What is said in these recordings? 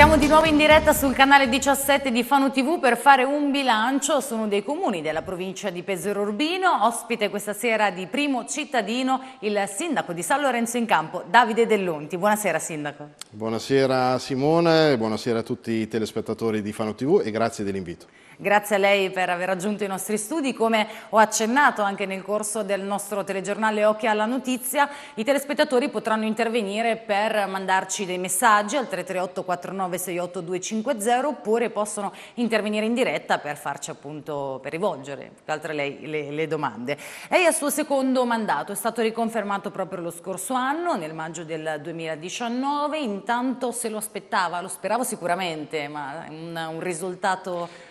Siamo di nuovo in diretta sul canale 17 di Fano TV per fare un bilancio su uno dei comuni della provincia di Pesaro Urbino. Ospite questa sera di primo cittadino il sindaco di San Lorenzo in Campo, Davide Dellonti. Buonasera sindaco. Buonasera Simone, buonasera a tutti i telespettatori di Fano TV e grazie dell'invito. Grazie a lei per aver raggiunto i nostri studi. Come ho accennato anche nel corso del nostro telegiornale Occhi alla Notizia, i telespettatori potranno intervenire per mandarci dei messaggi al 338 4968 250 oppure possono intervenire in diretta per farci appunto, per rivolgere altre lei, le, le domande. Lei al suo secondo mandato è stato riconfermato proprio lo scorso anno, nel maggio del 2019, intanto se lo aspettava, lo speravo sicuramente, ma un, un risultato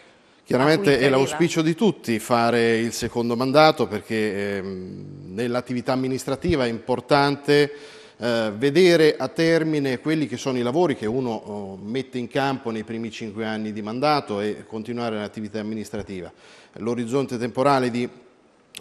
Chiaramente è l'auspicio di tutti fare il secondo mandato perché ehm, nell'attività amministrativa è importante eh, vedere a termine quelli che sono i lavori che uno oh, mette in campo nei primi cinque anni di mandato e continuare l'attività amministrativa. L'orizzonte temporale di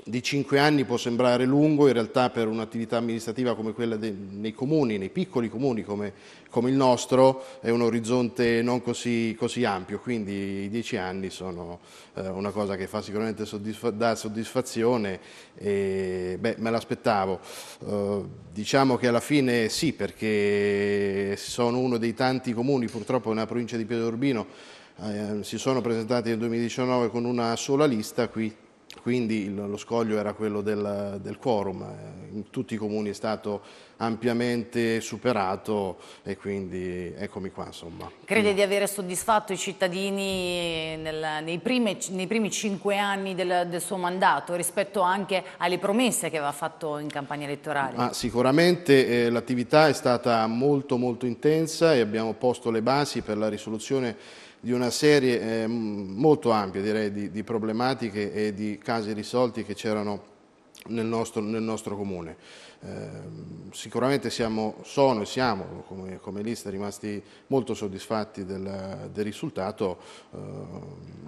di 5 anni può sembrare lungo, in realtà per un'attività amministrativa come quella de, nei comuni, nei piccoli comuni come, come, il nostro, è un orizzonte non così, così ampio, quindi i 10 anni sono eh, una cosa che fa sicuramente soddisfa dà soddisfazione e beh, me l'aspettavo. Eh, diciamo che alla fine sì, perché sono uno dei tanti comuni, purtroppo nella provincia di Piedorbino, eh, si sono presentati nel 2019 con una sola lista, qui quindi lo scoglio era quello del, del, quorum, in tutti i comuni è stato ampiamente superato e quindi eccomi qua insomma. Crede di aver soddisfatto i cittadini nel, nei, primi, nei, primi, cinque anni del, del, suo mandato rispetto anche alle promesse che aveva fatto in campagna elettorale? Ma sicuramente eh, l'attività è stata molto molto intensa e abbiamo posto le basi per la risoluzione di una serie eh, molto ampia direi, di, di, problematiche e di casi risolti che c'erano nel, nel nostro, comune. Eh, sicuramente siamo, sono e siamo come, come, lista rimasti molto soddisfatti del, del risultato, eh,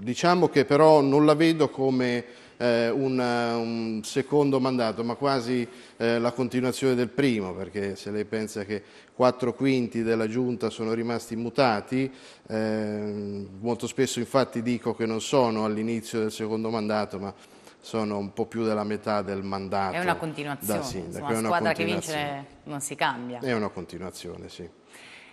diciamo che però non la vedo come eh, un, eh, un, secondo mandato, ma quasi eh, la continuazione del primo, perché se lei pensa che quattro quinti della Giunta sono rimasti mutati, eh, molto spesso infatti dico che non sono all'inizio del secondo mandato, ma sono un po' più della metà del mandato. È una continuazione, da sindaco, insomma, una squadra che vince non si cambia. È una continuazione, sì.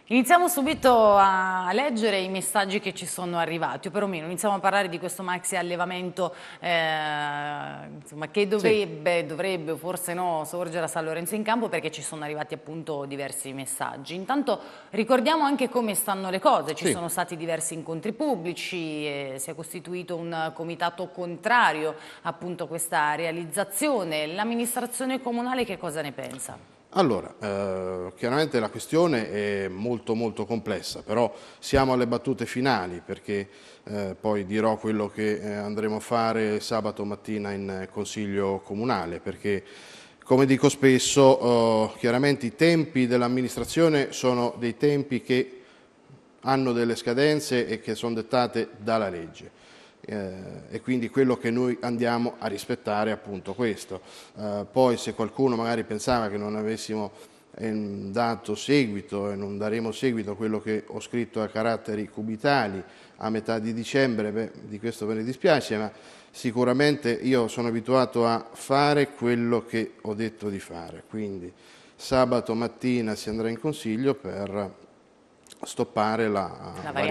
Iniziamo subito a leggere i messaggi che ci sono arrivati, o perlomeno iniziamo a parlare di questo maxi allevamento eh, insomma, che dovrebbe, sì. dovrebbe, forse no, sorgere a San Lorenzo in campo perché ci sono arrivati appunto diversi messaggi. Intanto ricordiamo anche come stanno le cose, ci sì. sono stati diversi incontri pubblici, eh, si è costituito un comitato contrario appunto a questa realizzazione. L'amministrazione comunale che cosa ne pensa? Allora, eh, chiaramente la questione è molto molto complessa, però siamo alle battute finali perché eh, poi dirò quello che eh, andremo a fare sabato mattina in Consiglio Comunale, perché come dico spesso, oh, chiaramente i tempi dell'amministrazione sono dei tempi che hanno delle scadenze e che sono dettate dalla legge. Eh, e quindi quello che noi andiamo a rispettare è appunto questo. Eh, poi se qualcuno magari pensava che non avessimo eh, dato seguito e non daremo seguito a quello che ho scritto a caratteri cubitali a metà di dicembre, beh, di questo ve ne dispiace, ma sicuramente io sono abituato a fare quello che ho detto di fare. Quindi sabato mattina si andrà in consiglio per stoppare la, la variante.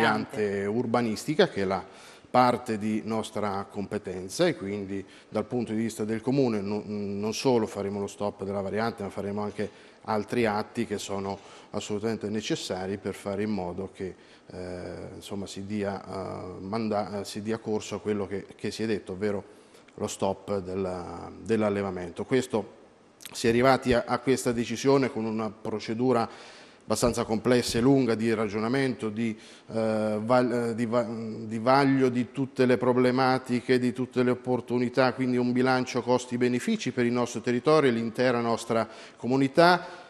variante urbanistica che è la parte di nostra competenza e quindi dal punto di vista del Comune non solo faremo lo stop della variante ma faremo anche altri atti che sono assolutamente necessari per fare in modo che eh, insomma, si, dia, uh, si, dia, corso a quello che, che, si è detto, ovvero lo stop dell'allevamento. Dell si è arrivati a, a questa decisione con una procedura abbastanza complessa e lunga di ragionamento, di, eh, val, eh, di, va, di, vaglio di tutte le problematiche, di tutte le opportunità, quindi un bilancio costi-benefici per il nostro territorio e l'intera nostra comunità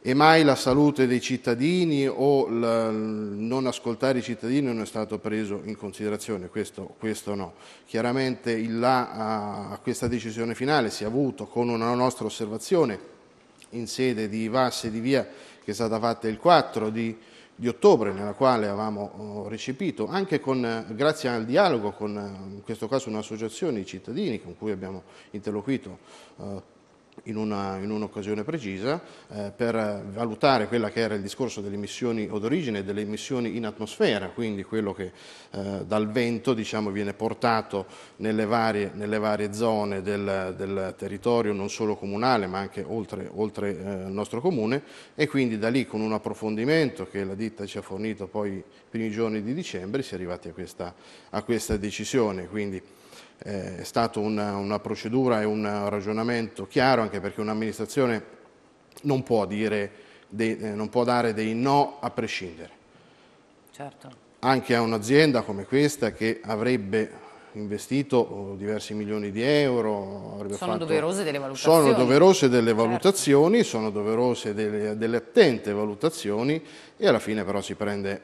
e mai la salute dei cittadini o la, non ascoltare i cittadini non è stato preso in considerazione, questo, questo no. Chiaramente il là a questa decisione finale si è avuto con una nostra osservazione in sede di Vasse e di via che è stata fatta il 4 di, di ottobre, nella quale avevamo oh, recepito, anche con, grazie al dialogo con, eh, in questo caso, un'associazione di cittadini con cui abbiamo interloquito eh, in, un'occasione precisa eh, per valutare quello che era il discorso delle emissioni d'origine e delle emissioni in atmosfera, quindi quello che eh, dal vento diciamo, viene portato nelle varie, nelle varie zone del, del, territorio non solo comunale ma anche oltre, oltre eh, il nostro comune e quindi da lì con un approfondimento che la ditta ci ha fornito poi i primi giorni di dicembre si è arrivati a questa, a questa decisione. Quindi, eh, è stata una, una, procedura e un ragionamento chiaro, anche perché un'amministrazione non può, eh, non può dare dei no a prescindere. Certo. Anche a un'azienda come questa che avrebbe investito oh, diversi milioni di euro. Sono fatto, doverose delle valutazioni. Sono doverose delle certo. valutazioni, certo. sono doverose delle, delle attente valutazioni e alla fine però si prende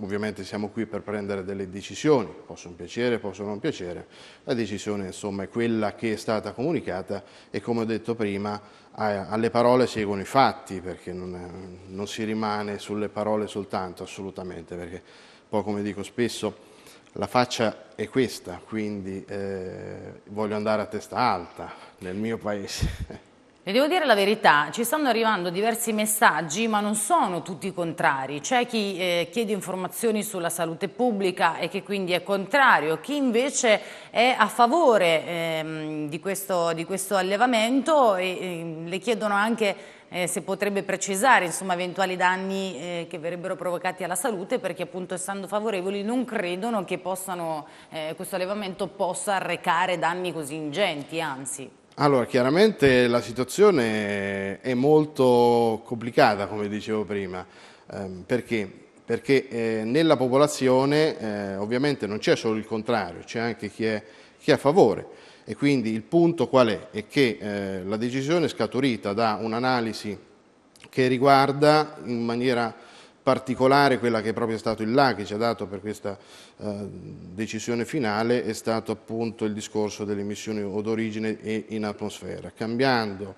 ovviamente siamo qui per prendere delle decisioni, possono piacere, possono non piacere, la decisione insomma è quella che è stata comunicata e come ho detto prima alle parole seguono i fatti perché non, è, non si rimane sulle parole soltanto assolutamente perché poi come dico spesso la faccia è questa, quindi eh, voglio andare a testa alta nel mio paese. Le devo dire la verità, ci stanno arrivando diversi messaggi ma non sono tutti contrari. C'è chi eh, chiede informazioni sulla salute pubblica e che quindi è contrario, chi invece è a favore ehm, di, questo, di, questo, allevamento e, e ehm, le chiedono anche eh, se potrebbe precisare insomma, eventuali danni eh, che verrebbero provocati alla salute perché appunto essendo favorevoli non credono che possano, eh, questo allevamento possa arrecare danni così ingenti, anzi. Allora, chiaramente la situazione è molto complicata, come dicevo prima, ehm, perché? Perché eh, nella popolazione eh, ovviamente non c'è solo il contrario, c'è anche chi è, chi è, a favore e quindi il punto qual è? È che eh, la decisione è scaturita da un'analisi che riguarda in maniera particolare quella che è proprio stato il là che ci ha dato per questa eh, decisione finale è stato appunto il discorso delle emissioni odorigine e in atmosfera, cambiando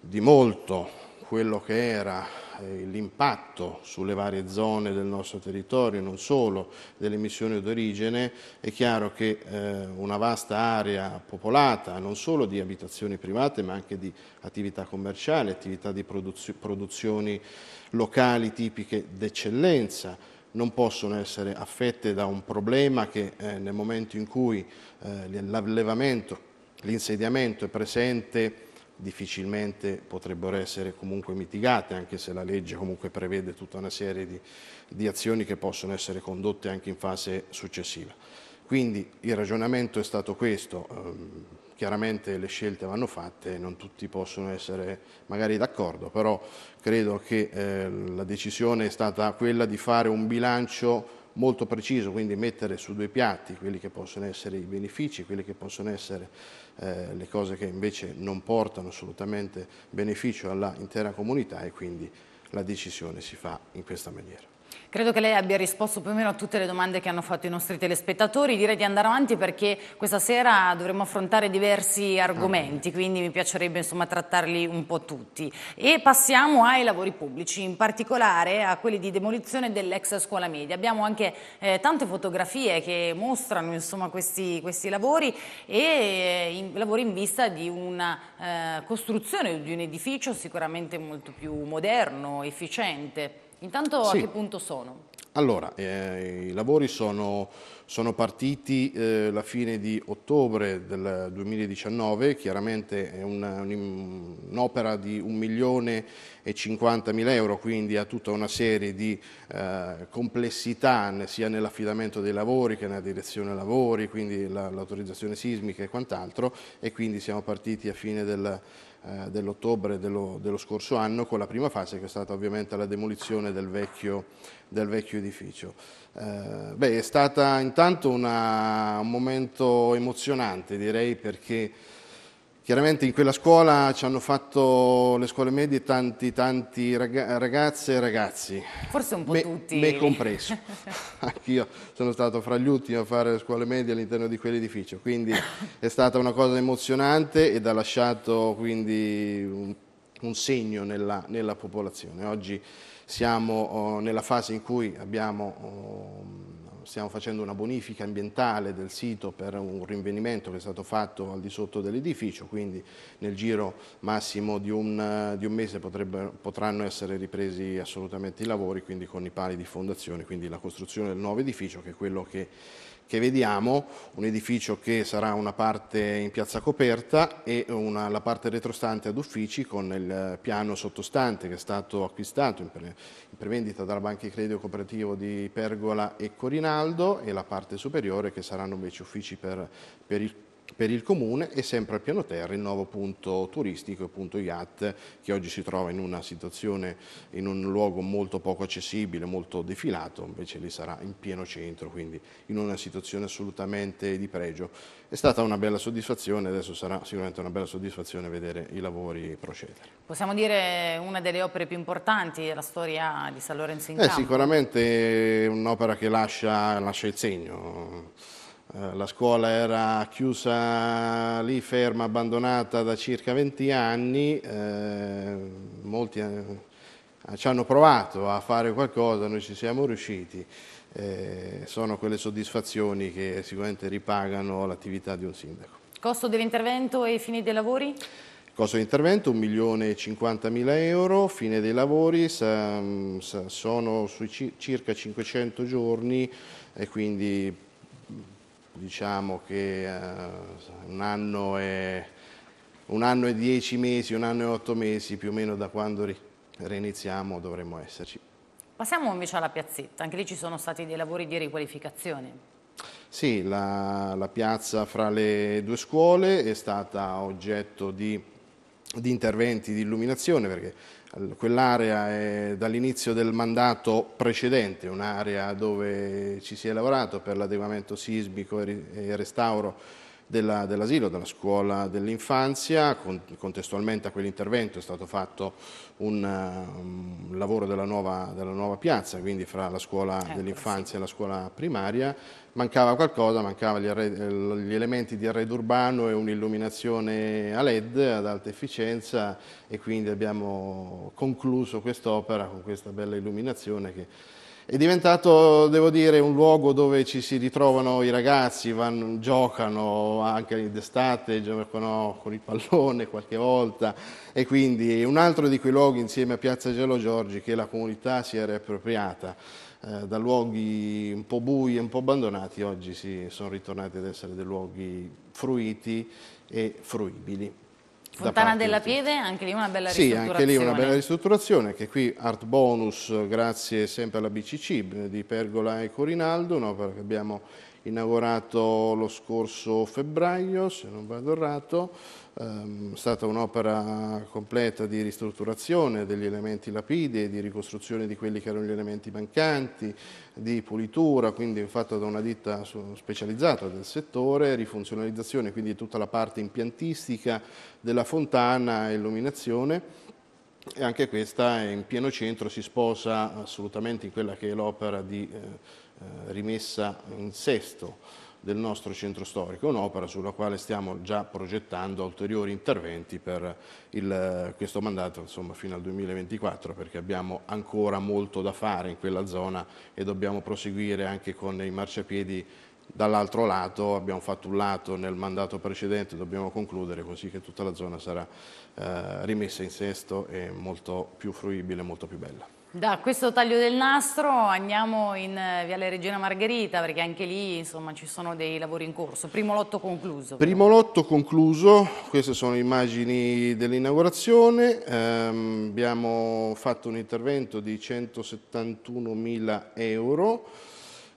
di molto quello che era eh, l'impatto sulle varie zone del nostro territorio, non solo delle emissioni d'origine, è chiaro che eh, una vasta area popolata non solo di abitazioni private ma anche di attività commerciali, attività di produzi produzioni locali tipiche d'eccellenza, non possono essere affette da un problema che eh, nel momento in cui eh, l'allevamento, l'insediamento è presente difficilmente potrebbero essere comunque mitigate, anche se la legge comunque prevede tutta una serie di, di azioni che possono essere condotte anche in fase successiva. Quindi il ragionamento è stato questo, ehm, chiaramente le scelte vanno fatte, non tutti possono essere magari d'accordo, però credo che eh, la decisione è stata quella di fare un bilancio molto preciso, quindi mettere su due piatti quelli che possono essere i benefici, quelli che possono essere eh, le cose che invece non portano assolutamente beneficio all'intera comunità e quindi la decisione si fa in questa maniera. Credo che lei abbia risposto più o meno a tutte le domande che hanno fatto i nostri telespettatori. Direi di andare avanti perché questa sera dovremo affrontare diversi argomenti, quindi mi piacerebbe insomma, trattarli un po' tutti. E passiamo ai lavori pubblici, in particolare a quelli di demolizione dell'ex scuola media. Abbiamo anche eh, tante fotografie che mostrano insomma, questi, questi, lavori e eh, in, lavori in vista di una eh, costruzione di un edificio sicuramente molto più moderno, efficiente. Intanto sì. a che punto sono? Allora, eh, i lavori sono, sono partiti eh, la fine di ottobre del 2019, chiaramente è un'opera un, un di 1 milione e 50 mila euro, quindi ha tutta una serie di eh, complessità sia nell'affidamento dei lavori che nella direzione lavori, quindi l'autorizzazione la, sismica e quant'altro e quindi siamo partiti a fine del eh, dell'ottobre dello, dello, scorso anno con la prima fase che è stata ovviamente la demolizione del vecchio, del vecchio edificio. Eh, beh, è stato intanto una, un momento emozionante direi perché Chiaramente in quella scuola ci hanno fatto le scuole medie tanti, tanti ragazze e ragazzi. Forse un po' me, tutti. Me compreso. Anch'io sono stato fra gli ultimi a fare le scuole medie all'interno di quell'edificio, quindi è stata una cosa emozionante ed ha lasciato quindi un, un segno nella, nella, popolazione. Oggi siamo oh, nella fase in cui abbiamo... Oh, stiamo facendo una bonifica ambientale del sito per un rinvenimento che è stato fatto al di sotto dell'edificio, quindi nel giro massimo di un, di un mese potrebbe, potranno essere ripresi assolutamente i lavori, quindi con i pali di fondazione, quindi la costruzione del nuovo edificio che è quello che che vediamo, un edificio che sarà una parte in piazza coperta e una, la parte retrostante ad uffici con il piano sottostante che è stato acquistato in, pre, in prevendita dalla Banca di Credito Cooperativo di Pergola e Corinaldo e la parte superiore che saranno invece uffici per, per il per il comune e sempre al piano terra il nuovo punto turistico e punto IAT che oggi si trova in una situazione, in un luogo molto poco accessibile, molto defilato, invece lì sarà in pieno centro, quindi in una situazione assolutamente di pregio. È stata una bella soddisfazione, adesso sarà sicuramente una bella soddisfazione vedere i lavori procedere. Possiamo dire una delle opere più importanti della storia di San Lorenzo in eh, Campo? sicuramente un'opera che lascia, lascia il segno. Eh, la scuola era chiusa lì, ferma, abbandonata da circa 20 anni, eh, molti eh, ci hanno provato a fare qualcosa, noi ci siamo riusciti. Eh, sono quelle soddisfazioni che sicuramente ripagano l'attività di un sindaco. Costo dell'intervento e fine dei lavori? Costo di intervento 1.050.000 euro, fine dei lavori sono sui circa 500 giorni e quindi diciamo che uh, un, anno e, un, anno e, dieci mesi, un anno e otto mesi più o meno da quando ri, reiniziamo dovremmo esserci. Passiamo invece alla piazzetta, anche lì ci sono stati dei lavori di riqualificazione. Sì, la, la piazza fra le due scuole è stata oggetto di, di interventi di illuminazione perché Quell'area è dall'inizio del mandato precedente, un'area dove ci si è lavorato per l'adeguamento sismico e restauro dell'asilo, della scuola dell'infanzia, contestualmente a quell'intervento è stato fatto un, un um, lavoro della nuova, della nuova, piazza, quindi fra la scuola ecco, dell'infanzia e la scuola primaria mancava qualcosa, mancavano gli, gli, elementi di arredo urbano e un'illuminazione a LED ad alta efficienza e quindi abbiamo concluso quest'opera con questa bella illuminazione che è diventato, devo dire, un luogo dove ci si ritrovano i ragazzi, vanno, giocano anche d'estate, giocano con il pallone qualche volta e quindi è un altro di quei luoghi insieme a Piazza Gelo Giorgi che la comunità si è riappropriata eh, da luoghi un po' bui e un po' abbandonati, oggi si sono ritornati ad essere dei luoghi fruiti e fruibili. Fontana della Pieve, anche lì una bella ristrutturazione. Sì, anche lì una bella ristrutturazione, che qui Art Bonus, grazie sempre alla BCC di Pergola e Corinaldo, no, perché abbiamo inaugurato lo scorso febbraio, se non vado errato, ehm, stata un'opera completa di ristrutturazione degli elementi lapidei, di ricostruzione di quelli che erano gli elementi mancanti, di pulitura, quindi fatta da una ditta specializzata del settore, rifunzionalizzazione, quindi tutta la parte impiantistica della fontana e illuminazione e anche questa in pieno centro si sposa assolutamente in quella che è l'opera di eh, eh rimessa in sesto del nostro centro storico, un'opera sulla quale stiamo già progettando ulteriori interventi per il, questo mandato insomma, fino al 2024 perché abbiamo ancora molto da fare in quella zona e dobbiamo proseguire anche con i marciapiedi dall'altro lato, abbiamo fatto un lato nel mandato precedente, dobbiamo concludere così che tutta la zona sarà eh, rimessa in sesto e molto più fruibile, molto più bella. Da questo taglio del nastro andiamo in eh, Viale Regina Margherita perché anche lì insomma, ci sono dei lavori in corso. Primo lotto concluso. Primo lotto concluso, queste sono immagini dell'inaugurazione. Ehm, abbiamo fatto un intervento di 171 mila euro.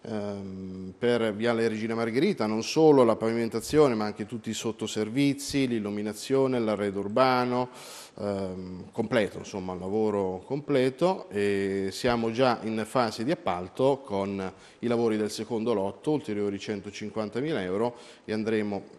Ehm, per Viale Regina Margherita, non solo la pavimentazione ma anche tutti i sottoservizi, l'illuminazione, l'arredo urbano, ehm, completo, insomma un lavoro completo e siamo già in fase di appalto con i lavori del secondo lotto, ulteriori 150.000 euro e andremo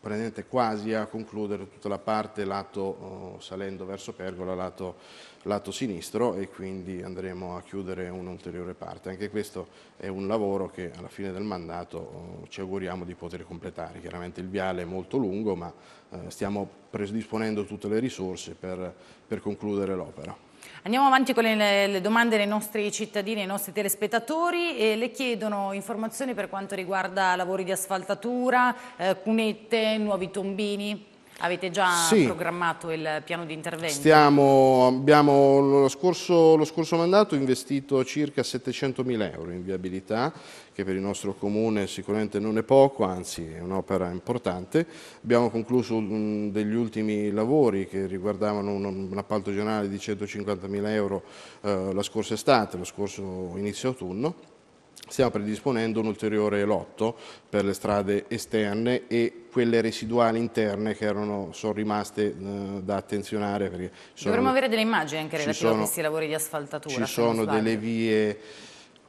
praticamente quasi a concludere tutta la parte lato oh, salendo verso Pergola, lato, lato sinistro e quindi andremo a chiudere un'ulteriore parte. Anche questo è un lavoro che alla fine del mandato oh, ci auguriamo di poter completare. Chiaramente il viale è molto lungo ma eh, stiamo predisponendo tutte le risorse per, per concludere l'opera. Andiamo avanti con le, le domande dei nostri cittadini, dei nostri telespettatori e le chiedono informazioni per quanto riguarda lavori di asfaltatura, eh, cunette, nuovi tombini. Avete già sì. programmato il piano di intervento? Stiamo, abbiamo lo scorso, lo scorso mandato investito circa 700 mila euro in viabilità, che per il nostro comune sicuramente non è poco, anzi è un'opera importante. Abbiamo concluso mm, degli ultimi lavori che riguardavano un, un appalto generale di 150 mila euro eh, la scorsa estate, lo scorso inizio autunno Stiamo predisponendo un ulteriore lotto per le strade esterne e quelle residuali interne che erano, sono rimaste eh, da attenzionare. Sono, Dovremmo avere delle immagini anche relative sono, a questi lavori di asfaltatura. Ci sono delle vie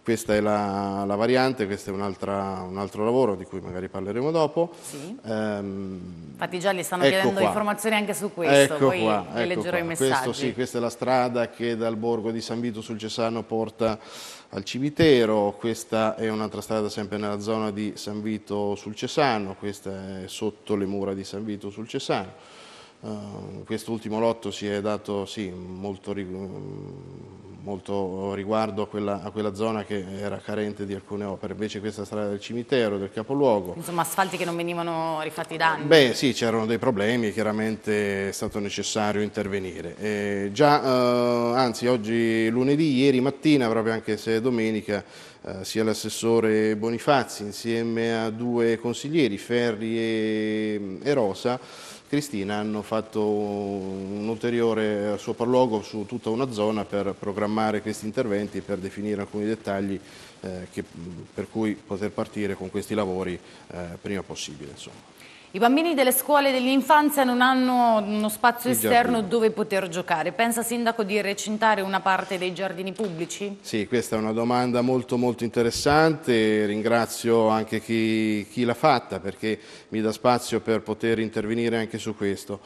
questa è la, la, variante, questo è un, un altro lavoro di cui magari parleremo dopo. Sì. Ehm, Infatti già gli stanno ecco chiedendo qua. informazioni anche su questo, ecco poi qua, ecco leggerò qua. i messaggi. Questo, sì, questa è la strada che dal borgo di San Vito sul Cesano porta al cimitero, questa è un'altra strada sempre nella zona di San Vito sul Cesano, questa è sotto le mura di San Vito sul Cesano. Uh, quest'ultimo lotto si è dato sì, molto, mm, molto, riguardo a quella, a quella, zona che era carente di alcune opere, invece questa strada del cimitero, del capoluogo. Insomma asfalti che non venivano rifatti da anni. Beh sì, c'erano dei problemi, chiaramente è stato necessario intervenire. E già, uh, anzi oggi lunedì, ieri mattina, proprio anche se è domenica, uh, sia l'assessore Bonifazzi insieme a due consiglieri, Ferri e, mm, e Rosa, Cristina hanno fatto un ulteriore sopralluogo su tutta una zona per programmare questi interventi e per definire alcuni dettagli eh, che, per cui poter partire con questi lavori eh, prima possibile. Insomma. I bambini delle scuole dell'infanzia non hanno uno spazio esterno dove poter giocare. Pensa Sindaco di recintare una parte dei giardini pubblici? Sì, questa è una domanda molto molto interessante. Ringrazio anche chi, chi l'ha fatta perché mi dà spazio per poter intervenire anche su questo.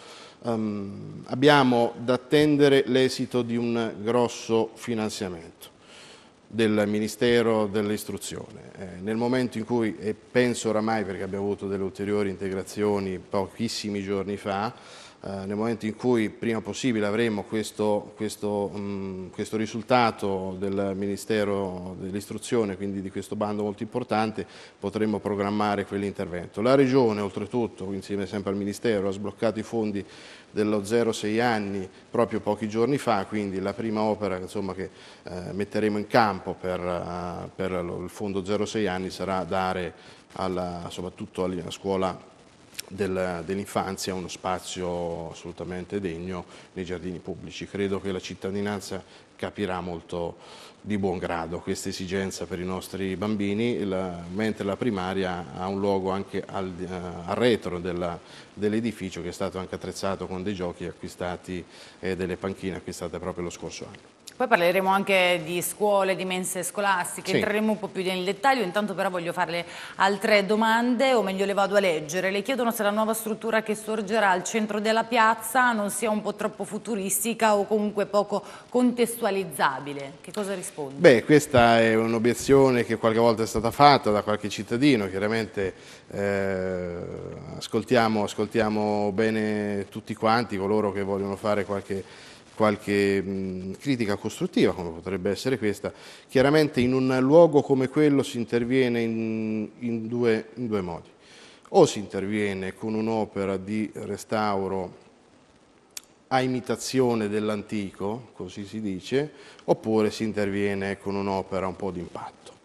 Um, abbiamo da attendere l'esito di un grosso finanziamento del Ministero dell'Istruzione. Eh, nel momento in cui, e penso oramai perché abbiamo avuto delle ulteriori integrazioni pochissimi giorni fa, eh, nel momento in cui prima possibile avremo questo, questo, mh, mm, questo risultato del Ministero dell'Istruzione, quindi di questo bando molto importante, potremo programmare quell'intervento. La Regione oltretutto, insieme sempre al Ministero, ha sbloccato i fondi dello 0,6 anni proprio pochi giorni fa, quindi la prima opera insomma, che eh, metteremo in campo per, uh, per il fondo 0,6 anni sarà dare alla, soprattutto alla scuola dell'infanzia uno spazio assolutamente degno nei giardini pubblici. Credo che la cittadinanza capirà molto di buon grado questa esigenza per i nostri bambini, la, mentre la primaria ha un luogo anche al, uh, al retro dell'edificio dell che è stato anche attrezzato con dei giochi acquistati e eh, delle panchine acquistate proprio lo scorso anno. Poi parleremo anche di scuole, di mense scolastiche, sì. entreremo un po' più nel dettaglio, intanto però voglio farle altre domande o meglio le vado a leggere. Le chiedono se la nuova struttura che sorgerà al centro della piazza non sia un po' troppo futuristica o comunque poco contestualizzabile. Che cosa risponde? Beh, questa è un'obiezione che qualche volta è stata fatta da qualche cittadino, chiaramente eh, ascoltiamo, ascoltiamo bene tutti quanti coloro che vogliono fare qualche qualche mh, critica costruttiva, come potrebbe essere questa. Chiaramente in un luogo come quello si interviene in, in, due, in due modi. O si interviene con un'opera di restauro a imitazione dell'antico, così si dice, oppure si interviene con un'opera un po' d'impatto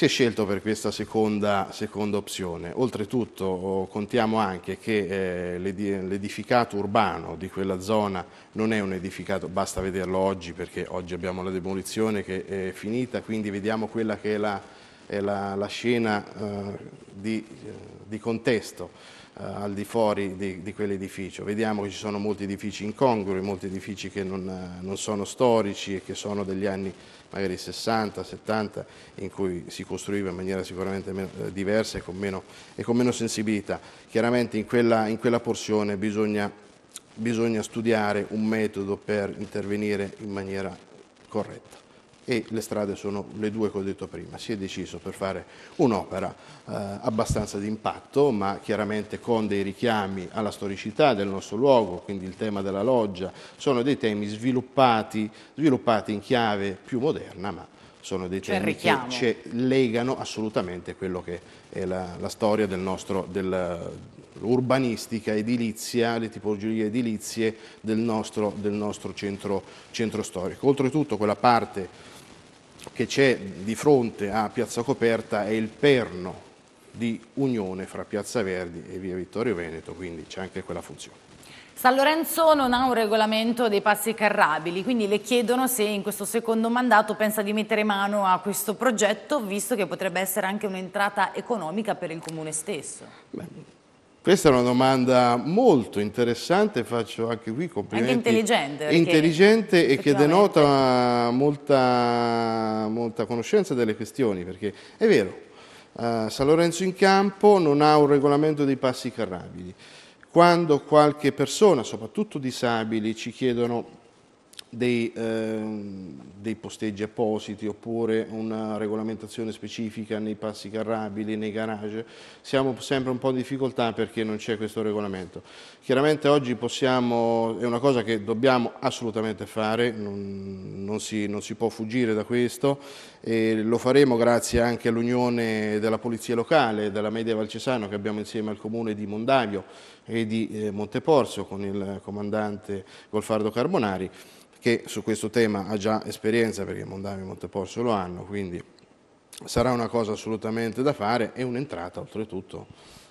si è scelto per questa seconda, seconda opzione. Oltretutto oh, contiamo anche che eh, l'edificato urbano di quella zona non è un edificato, basta vederlo oggi perché oggi abbiamo la demolizione che è finita, quindi vediamo quella che è la, è la, la scena eh, di, eh, di, contesto eh, al di fuori di, di quell'edificio. Vediamo che ci sono molti edifici incongrui, molti edifici che non, non sono storici e che sono degli anni magari 60, 70, in cui si costruiva in maniera sicuramente meno, eh, diversa e con, meno, e con, meno, sensibilità. Chiaramente in quella, in quella porzione bisogna, bisogna studiare un metodo per intervenire in maniera corretta e le strade sono le due che ho detto prima. Si è deciso per fare un'opera eh, abbastanza d'impatto ma chiaramente con dei richiami alla storicità del nostro luogo, quindi il tema della loggia, sono dei temi sviluppati, sviluppati in chiave più moderna, ma sono dei cioè, temi richiamo. che ci legano assolutamente quello che è la, la storia dell'urbanistica edilizia, le tipologie edilizie del nostro, del nostro centro, centro storico. Oltretutto quella parte che c'è di fronte a Piazza Coperta è il perno di unione fra Piazza Verdi e Via Vittorio Veneto, quindi c'è anche quella funzione. San Lorenzo non ha un regolamento dei passi carrabili, quindi le chiedono se in questo secondo mandato pensa di mettere mano a questo progetto, visto che potrebbe essere anche un'entrata economica per il comune stesso. Beh. Questa è una domanda molto interessante, faccio anche qui complimenti. Anche intelligente. Intelligente e che denota molta, molta, conoscenza delle questioni, perché è vero, uh, San Lorenzo in campo non ha un regolamento dei passi carrabili. Quando qualche persona, soprattutto disabili, ci chiedono dei, ehm, dei, posteggi appositi oppure una regolamentazione specifica nei passi carrabili, nei garage, siamo sempre un po' in difficoltà perché non c'è questo regolamento. Chiaramente oggi possiamo, è una cosa che dobbiamo assolutamente fare, non, non, si, non si, può fuggire da questo e lo faremo grazie anche all'unione della Polizia Locale, della Media Valcesano che abbiamo insieme al Comune di Mondavio e di eh, Monteporzio con il comandante Golfardo Carbonari che su questo tema ha già esperienza perché Mondavi e Monteporso lo hanno, quindi sarà una cosa assolutamente da fare e un'entrata oltretutto,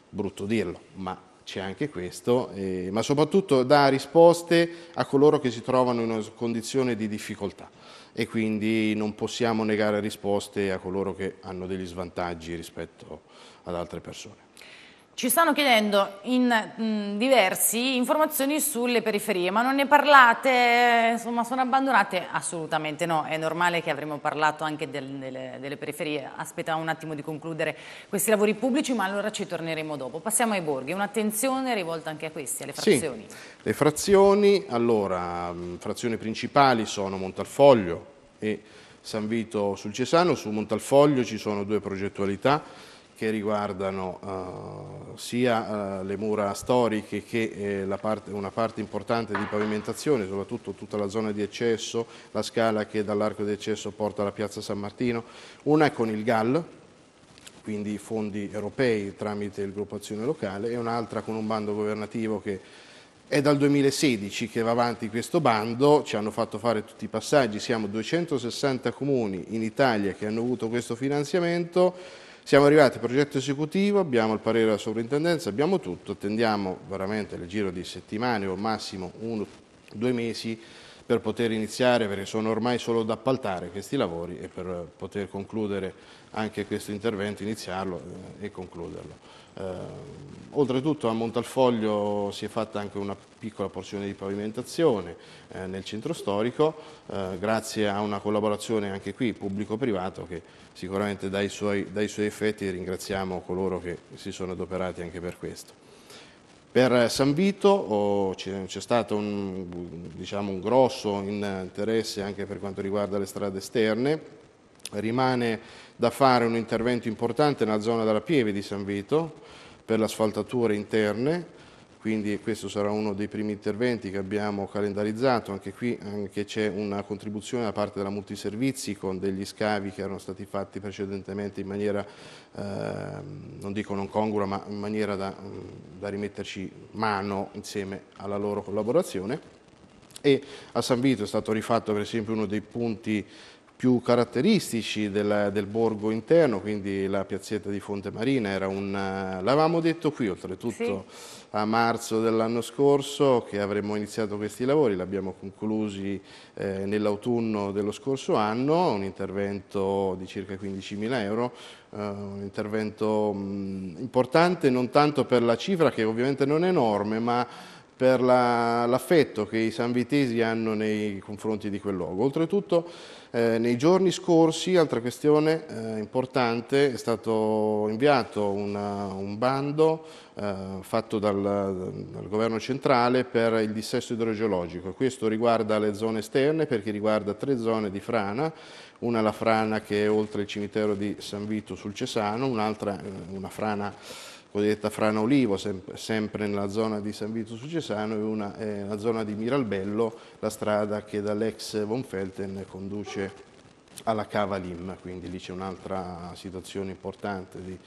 brutto dirlo, ma c'è anche questo, eh, ma soprattutto dà risposte a coloro che si trovano in una condizione di difficoltà e quindi non possiamo negare risposte a coloro che hanno degli svantaggi rispetto ad altre persone. Ci stanno chiedendo in mh, diversi informazioni sulle periferie, ma non ne parlate, eh, insomma sono abbandonate? Assolutamente no, è normale che avremmo parlato anche del, delle, delle, periferie, aspettavo un attimo di concludere questi lavori pubblici, ma allora ci torneremo dopo. Passiamo ai borghi, un'attenzione rivolta anche a questi, alle frazioni. Sì, le frazioni, allora, frazioni principali sono Montalfoglio e San Vito sul Cesano, su Montalfoglio ci sono due progettualità, che riguardano eh, sia eh, le mura storiche che eh, parte, una parte importante di pavimentazione, soprattutto tutta la zona di eccesso, la scala che dall'arco di eccesso porta alla piazza San Martino, una con il GAL, quindi fondi europei tramite il gruppo azione locale, e un'altra con un bando governativo che è dal 2016 che va avanti questo bando, ci hanno fatto fare tutti i passaggi, siamo 260 comuni in Italia che hanno avuto questo finanziamento, siamo arrivati al progetto esecutivo, abbiamo il parere della sovrintendenza, abbiamo tutto, attendiamo veramente nel giro di settimane o massimo uno, due mesi per poter iniziare, perché sono ormai solo da appaltare questi lavori e per poter concludere anche questo intervento, iniziarlo eh, e concluderlo. Ehm, oltretutto a Montalfoglio si è fatta anche una piccola porzione di pavimentazione eh, nel centro storico, eh, grazie a una collaborazione anche qui pubblico-privato che sicuramente dai suoi, dai suoi, effetti e ringraziamo coloro che si sono adoperati anche per questo. Per San Vito oh, c'è stato un, diciamo, un grosso interesse anche per quanto riguarda le strade esterne, Rimane da fare un intervento importante nella zona della Pieve di San Vito per le asfaltature interne, quindi questo sarà uno dei primi interventi che abbiamo calendarizzato, anche qui c'è una contribuzione da parte della multiservizi con degli scavi che erano stati fatti precedentemente in maniera, eh, non dico non congrua, ma in maniera da, da rimetterci mano insieme alla loro collaborazione e a San Vito è stato rifatto per esempio uno dei punti più caratteristici del, del, borgo interno, quindi la piazzetta di Fonte Marina era un... Eh, l'avevamo detto qui oltretutto sì. a marzo dell'anno scorso che avremmo iniziato questi lavori, li abbiamo conclusi eh, nell'autunno dello scorso anno, un intervento di circa 15.000 euro, eh, un intervento mh, mm, importante non tanto per la cifra che ovviamente non è enorme, ma per l'affetto la, che i sanvitesi hanno nei confronti di quel luogo. Oltretutto eh, nei giorni scorsi, altra questione eh, importante, è stato inviato una, un bando eh, fatto dal, dal, governo centrale per il dissesto idrogeologico. Questo riguarda le zone esterne perché riguarda tre zone di frana, una la frana che è oltre il cimitero di San Vito sul Cesano, un'altra eh, una frana cosiddetta Frana Olivo, sempre, sempre nella zona di San Vito Sucesano, e una, è eh, la zona di Miralbello, la strada che dall'ex Von Felten conduce alla Cava Lim, quindi lì c'è un'altra situazione importante di,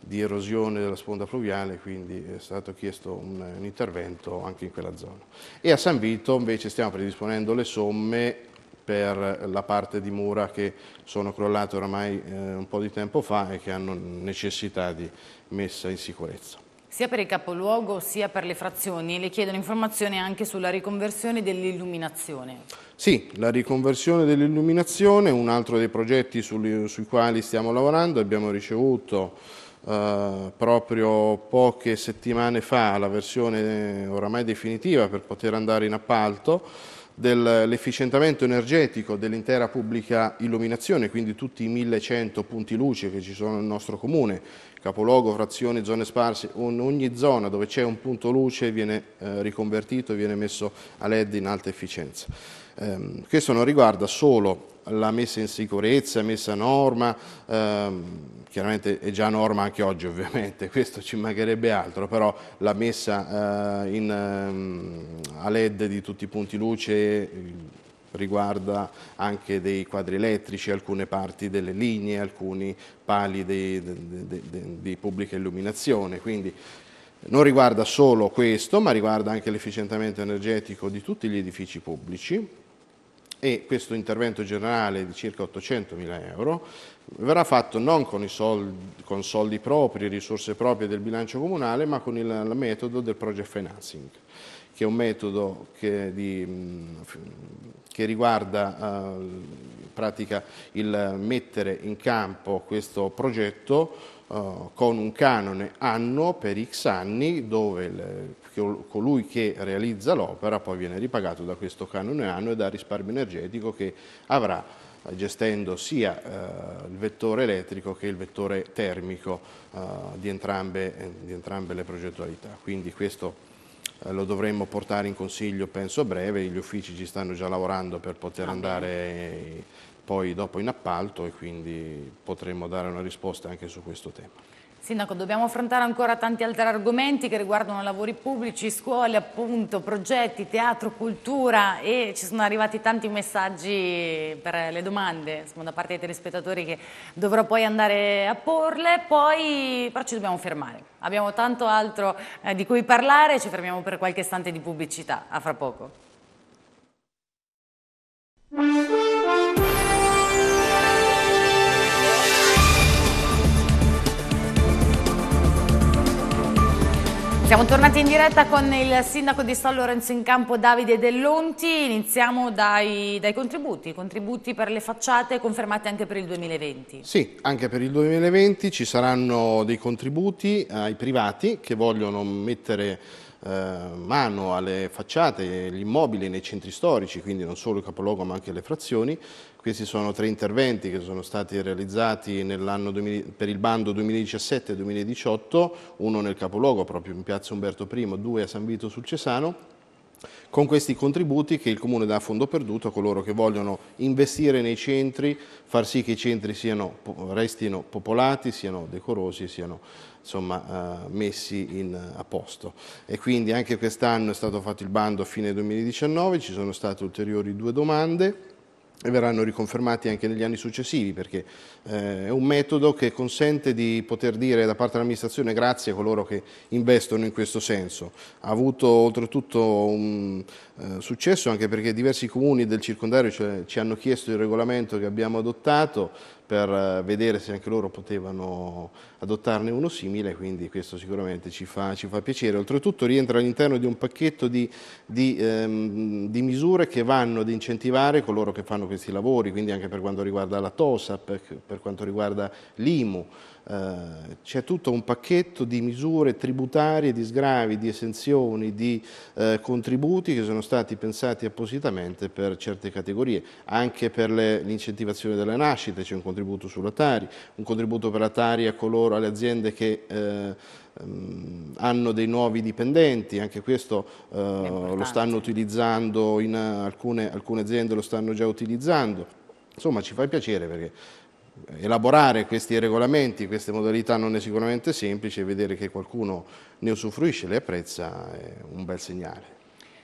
di, erosione della sponda fluviale, quindi è stato chiesto un, un intervento anche in quella zona. E a San Vito invece stiamo predisponendo le somme per la parte di mura che sono crollate oramai eh, un po' di tempo fa e che hanno necessità di messa in sicurezza. Sia per il capoluogo sia per le frazioni le chiedono informazioni anche sulla riconversione dell'illuminazione. Sì, la riconversione dell'illuminazione è un altro dei progetti sui, sui quali stiamo lavorando, abbiamo ricevuto Uh, proprio poche settimane fa la versione eh, oramai definitiva per poter andare in appalto dell'efficientamento energetico dell'intera pubblica illuminazione, quindi tutti i 1100 punti luce che ci sono nel nostro comune, capoluogo, frazioni, zone sparse, in ogni zona dove c'è un punto luce viene eh, riconvertito e viene messo a LED in alta efficienza. Eh, questo non riguarda solo la messa in sicurezza, messa a norma, ehm, chiaramente è già norma anche oggi ovviamente, questo ci mancherebbe altro, però la messa eh, in, ehm, a LED di tutti i punti luce eh, riguarda anche dei quadri elettrici, alcune parti delle linee, alcuni pali di pubblica illuminazione, quindi non riguarda solo questo, ma riguarda anche l'efficientamento energetico di tutti gli edifici pubblici e questo intervento generale di circa 800 mila euro verrà fatto non con soldi, con soldi propri, risorse proprie del bilancio comunale, ma con il, metodo del project financing, che è un metodo che, di, che riguarda eh, in pratica il mettere in campo questo progetto Uh, con un canone anno per x anni dove il, colui che realizza l'opera poi viene ripagato da questo canone anno e dal risparmio energetico che avrà gestendo sia eh, il vettore elettrico che il vettore termico eh, di, entrambe, eh, di, entrambe, le progettualità. Quindi questo eh, lo dovremmo portare in consiglio penso a breve, gli uffici ci stanno già lavorando per poter ah, andare poi dopo in appalto e quindi potremo dare una risposta anche su questo tema. Sindaco, dobbiamo affrontare ancora tanti altri argomenti che riguardano lavori pubblici, scuole, appunto, progetti, teatro, cultura e ci sono arrivati tanti messaggi per le domande insomma, da parte dei telespettatori che dovrò poi andare a porle, poi però ci dobbiamo fermare. Abbiamo tanto altro eh, di cui parlare, ci fermiamo per qualche istante di pubblicità, a fra poco. Siamo tornati in diretta con il sindaco di San Lorenzo in Campo Davide Dell'Onti, iniziamo dai, dai contributi, contributi per le facciate confermati anche per il 2020. Sì, anche per il 2020 ci saranno dei contributi ai privati che vogliono mettere eh, mano alle facciate, agli immobili nei centri storici, quindi non solo il capoluogo ma anche le frazioni, questi sono tre interventi che sono stati realizzati per il bando 2017-2018, uno nel capoluogo proprio in piazza Umberto I, due a San Vito sul Cesano, con questi contributi che il Comune dà a fondo perduto a coloro che vogliono investire nei centri, far sì che i centri siano, restino popolati, siano decorosi siano insomma, eh, messi in, a posto. E quindi anche quest'anno è stato fatto il bando a fine 2019, ci sono state ulteriori due domande e verranno riconfermati anche negli anni successivi perché eh, è un metodo che consente di poter dire da parte dell'amministrazione grazie a coloro che investono in questo senso. Ha avuto oltretutto un eh, successo anche perché diversi comuni del circondario cioè, ci hanno chiesto il regolamento che abbiamo adottato per eh, vedere se anche loro potevano adottarne uno simile, quindi questo sicuramente ci fa, ci fa piacere. Oltretutto rientra all'interno di un pacchetto di, di, ehm, di, misure che vanno ad incentivare coloro che fanno questi lavori, quindi anche per quanto riguarda la TOSAP, per, per quanto riguarda l'IMU, eh, c'è tutto un pacchetto di misure tributarie, di sgravi, di esenzioni, di eh, contributi che sono stati pensati appositamente per certe categorie, anche per l'incentivazione delle nascite, c'è un contributo sulla Tari, un contributo per la Tari a coloro, alle aziende che... Eh, mm, hanno dei nuovi dipendenti, anche questo eh, lo stanno utilizzando, in alcune, alcune aziende lo stanno già utilizzando. Insomma ci fa piacere perché elaborare questi regolamenti, queste modalità non è sicuramente semplice, vedere che qualcuno ne usufruisce, le apprezza è un bel segnale.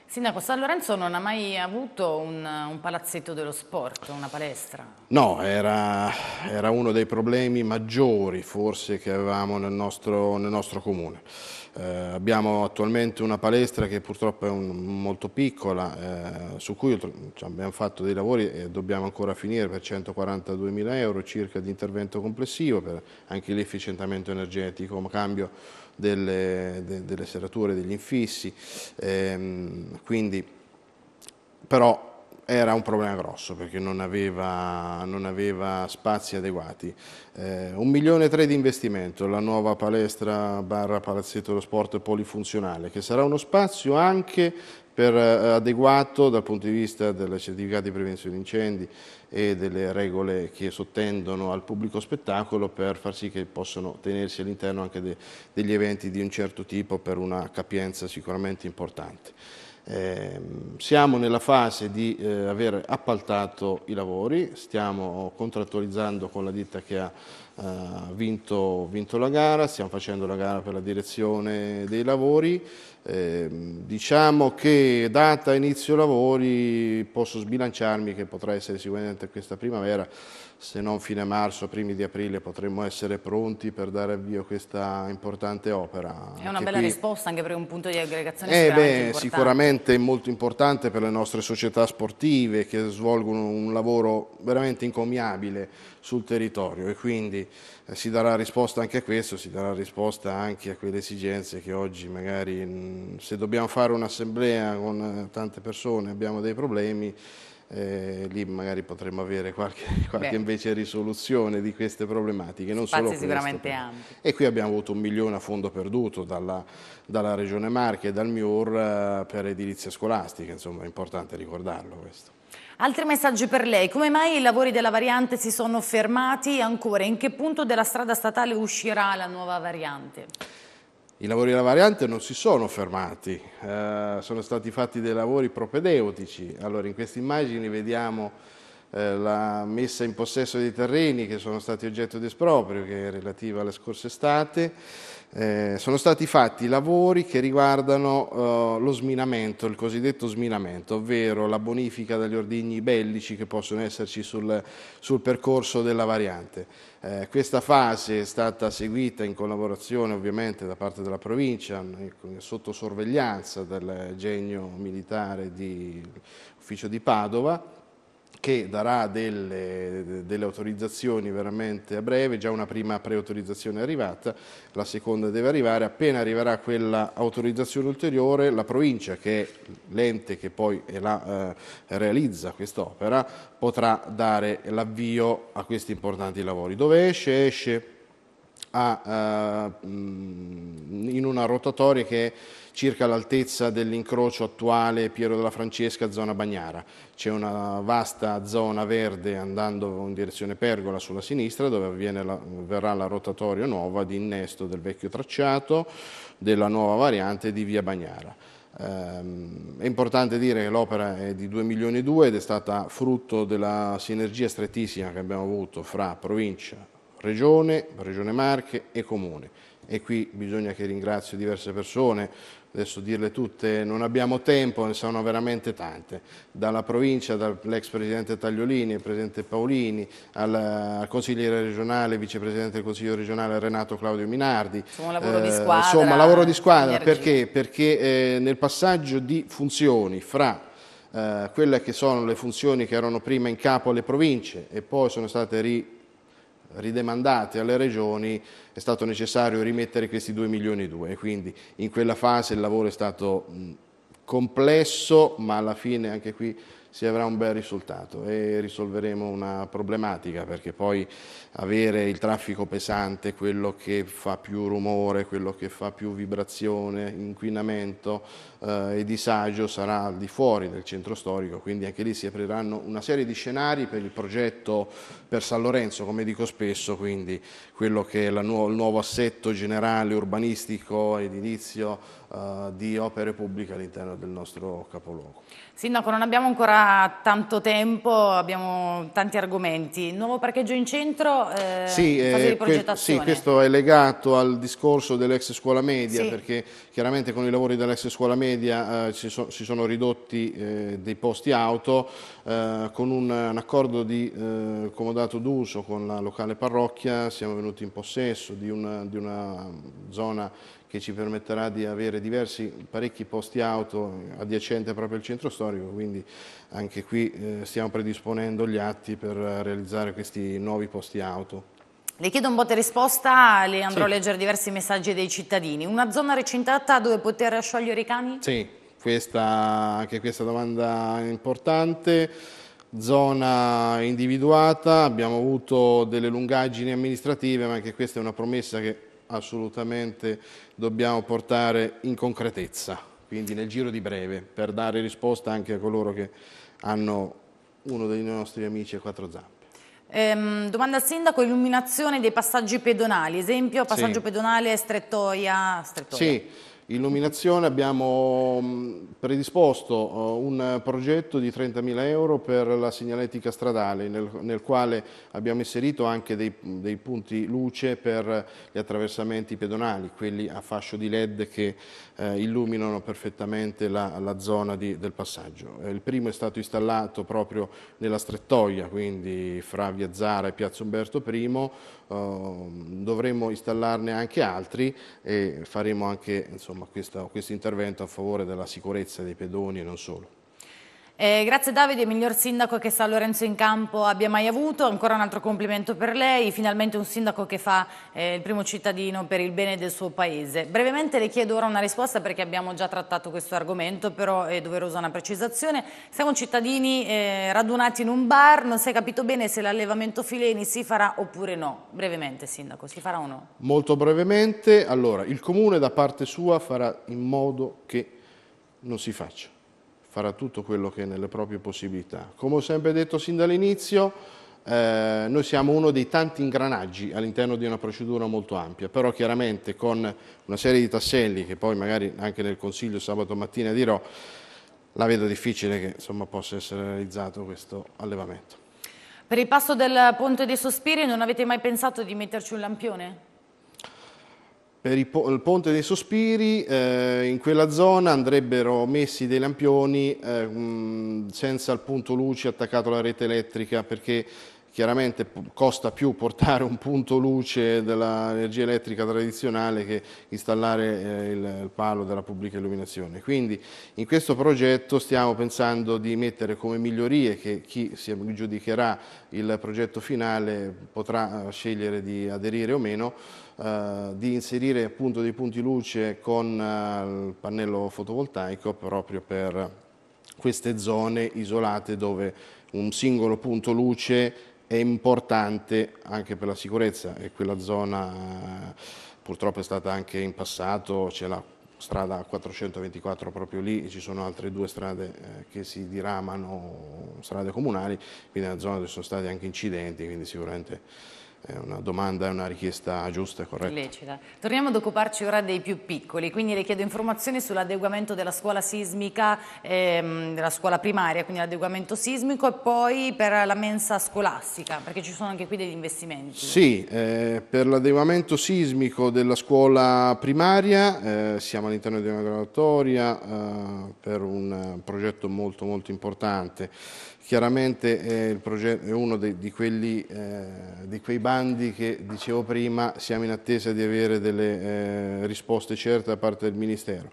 Sindaco, San Lorenzo non ha mai avuto un, un palazzetto dello sport, una palestra? No, era, era, uno dei problemi maggiori forse che avevamo nel nostro, nel nostro comune. Eh, abbiamo attualmente una palestra che purtroppo è un, molto piccola, eh, su cui cioè, abbiamo fatto dei lavori e dobbiamo ancora finire per 142 mila euro circa di intervento complessivo per anche l'efficientamento energetico, cambio delle, de, delle serrature, degli infissi. Ehm, quindi, però era un problema grosso perché non aveva, non aveva spazi adeguati. Eh, un milione e tre di investimento, la nuova palestra barra palazzetto dello sport polifunzionale, che sarà uno spazio anche per, eh, adeguato dal punto di vista del certificato di prevenzione di incendi e delle regole che sottendono al pubblico spettacolo per far sì che possano tenersi all'interno anche de, degli eventi di un certo tipo per una capienza sicuramente importante. Eh, siamo nella fase di eh, aver appaltato i lavori, stiamo contrattualizzando con la ditta che ha eh, vinto, vinto, la gara, stiamo facendo la gara per la direzione dei lavori. Ehm, diciamo che data inizio lavori posso sbilanciarmi che potrà essere sicuramente questa primavera se non fine marzo, primi di aprile potremmo essere pronti per dare avvio a questa importante opera. È una bella qui... risposta anche per un punto di aggregazione eh sicuramente, beh, sicuramente molto importante per le nostre società sportive che svolgono un lavoro veramente incommiabile sul territorio e quindi eh, si darà risposta anche a questo, si darà risposta anche a quelle esigenze che oggi magari mh, mm, se dobbiamo fare un'assemblea con eh, tante persone abbiamo dei problemi eh, lì magari potremmo avere qualche, qualche invece risoluzione di queste problematiche. Non solo sicuramente ampi. E qui abbiamo avuto un milione a fondo perduto dalla, dalla Regione Marche e dal MIUR eh, per edilizia scolastica, insomma è importante ricordarlo questo. Altri messaggi per lei, come mai i lavori della variante si sono fermati ancora? In che punto della strada statale uscirà la nuova variante? I lavori della variante non si sono fermati, eh, sono stati fatti dei lavori propedeutici. Allora, in queste immagini vediamo eh, la messa in possesso dei terreni che sono stati oggetto di esproprio, che è relativa alla scorsa estate, eh, sono stati fatti lavori che riguardano eh, lo sminamento, il cosiddetto sminamento, ovvero la bonifica degli ordigni bellici che possono esserci sul, sul percorso della variante. Eh, questa fase è stata seguita in collaborazione ovviamente da parte della provincia, sotto sorveglianza del genio militare di ufficio di Padova, che darà delle, delle, autorizzazioni veramente a breve, già una prima preautorizzazione è arrivata, la seconda deve arrivare, appena arriverà quella autorizzazione ulteriore la provincia, che è l'ente che poi la, eh, realizza quest'opera, potrà dare l'avvio a questi importanti lavori. Dove esce? Esce a, uh, in una rotatoria che è circa l'altezza dell'incrocio attuale Piero della Francesca zona Bagnara. C'è una vasta zona verde andando in direzione Pergola sulla sinistra dove la, verrà la rotatoria nuova di innesto del vecchio tracciato della nuova variante di via Bagnara. Ehm, è importante dire che l'opera è di 2 milioni e 2 ed è stata frutto della sinergia strettissima che abbiamo avuto fra provincia, regione, regione Marche e comune. E qui bisogna che ringrazio diverse persone, adesso dirle tutte non abbiamo tempo, ne sono veramente tante, dalla provincia, dall'ex presidente Tagliolini, il presidente Paolini, al, consigliere regionale, vicepresidente del consiglio regionale Renato Claudio Minardi. Insomma lavoro eh, di squadra. Insomma lavoro di squadra, perché? Perché eh, nel passaggio di funzioni fra eh, quelle che sono le funzioni che erano prima in capo alle province e poi sono state ri ridemandate alle regioni è stato necessario rimettere questi 2 milioni e 2, quindi in quella fase il lavoro è stato complesso, ma alla fine anche qui si avrà un bel risultato e risolveremo una problematica perché poi avere il traffico pesante, quello che fa più rumore, quello che fa più vibrazione, inquinamento eh, e disagio sarà al di fuori del centro storico, quindi anche lì si apriranno una serie di scenari per il progetto per San Lorenzo, come dico spesso, quindi quello che è nu il nuovo assetto generale urbanistico ed edilizio eh, di opere pubbliche all'interno del nostro capoluogo. Sindaco, non abbiamo ancora tanto tempo, abbiamo tanti argomenti. Nuovo parcheggio in centro, eh, sì, eh, que sì, questo è legato al discorso dell'ex scuola media, sì. perché chiaramente con i lavori dell'ex scuola media eh, si, so si, sono ridotti eh, dei posti auto, eh, con un, un, accordo di eh, comodato d'uso con la locale parrocchia siamo venuti in possesso di una, di una zona che ci permetterà di avere diversi, parecchi posti auto adiacente proprio al centro storico storico, quindi anche qui eh, stiamo predisponendo gli atti per realizzare questi nuovi posti auto. Le chiedo un botte risposta, le andrò sì. a leggere diversi messaggi dei cittadini. Una zona recintata dove poter sciogliere i cani? Sì, questa, anche questa domanda è importante zona individuata, abbiamo avuto delle lungaggini amministrative, ma anche questa è una promessa che assolutamente dobbiamo portare in concretezza quindi nel giro di breve, per dare risposta anche a coloro che hanno uno dei nostri amici a quattro zampe. Ehm, domanda al sindaco, illuminazione dei passaggi pedonali, esempio passaggio sì. pedonale strettoia, strettoia. Sì. Illuminazione abbiamo mm, predisposto eh, un progetto di 30.000 euro per la segnaletica stradale nel, nel quale abbiamo inserito anche dei, dei, punti luce per gli attraversamenti pedonali, quelli a fascio di led che eh, illuminano perfettamente la, la zona di, del passaggio. Eh, il primo è stato installato proprio nella strettoia, quindi fra via Zara e piazza Umberto I, eh, dovremo installarne anche altri e faremo anche insomma, insomma, questo, questo intervento a favore della sicurezza dei pedoni e non solo. Eh, grazie Davide, miglior sindaco che San Lorenzo in campo abbia mai avuto, ancora un altro complimento per lei, finalmente un sindaco che fa eh, il primo cittadino per il bene del suo paese. Brevemente le chiedo ora una risposta perché abbiamo già trattato questo argomento, però è doverosa una precisazione. Siamo cittadini eh, radunati in un bar, non si è capito bene se l'allevamento fileni si farà oppure no. Brevemente sindaco, si farà o no? Molto brevemente, allora il comune da parte sua farà in modo che non si faccia farà tutto quello che è nelle proprie possibilità. Come ho sempre detto sin dall'inizio, eh, noi siamo uno dei tanti ingranaggi all'interno di una procedura molto ampia, però chiaramente con una serie di tasselli che poi magari anche nel Consiglio sabato mattina dirò, la vedo difficile che insomma, possa essere realizzato questo allevamento. Per il passo del Ponte dei Sospiri non avete mai pensato di metterci un lampione? per il ponte dei sospiri eh, in quella zona andrebbero messi dei lampioni eh, senza il punto luci attaccato alla rete elettrica perché chiaramente costa più portare un punto luce dell'energia elettrica tradizionale che installare eh, il palo della pubblica illuminazione. Quindi in questo progetto stiamo pensando di mettere come migliorie che chi si giudicherà il progetto finale potrà eh, scegliere di aderire o meno, eh, di inserire appunto dei punti luce con il pannello fotovoltaico proprio per queste zone isolate dove un singolo punto luce è importante anche per la sicurezza e quella zona eh, purtroppo è stata anche in passato, c'è la strada 424 proprio lì e ci sono altre due strade eh, che si diramano, strade comunali, quindi nella zona dove sono stati anche incidenti, quindi sicuramente è una domanda, è una richiesta giusta e corretta. Illecita. Torniamo ad occuparci ora dei più piccoli, quindi le chiedo informazioni sull'adeguamento della scuola sismica, ehm, della scuola primaria, quindi l'adeguamento sismico e poi per la mensa scolastica, perché ci sono anche qui degli investimenti. Sì, eh, per l'adeguamento sismico della scuola primaria eh, siamo all'interno di una graduatoria eh, per un progetto molto molto importante Chiaramente eh, è uno de, di, quelli, eh, di, quei bandi che dicevo prima, siamo in attesa di avere delle eh, risposte certe da parte del Ministero.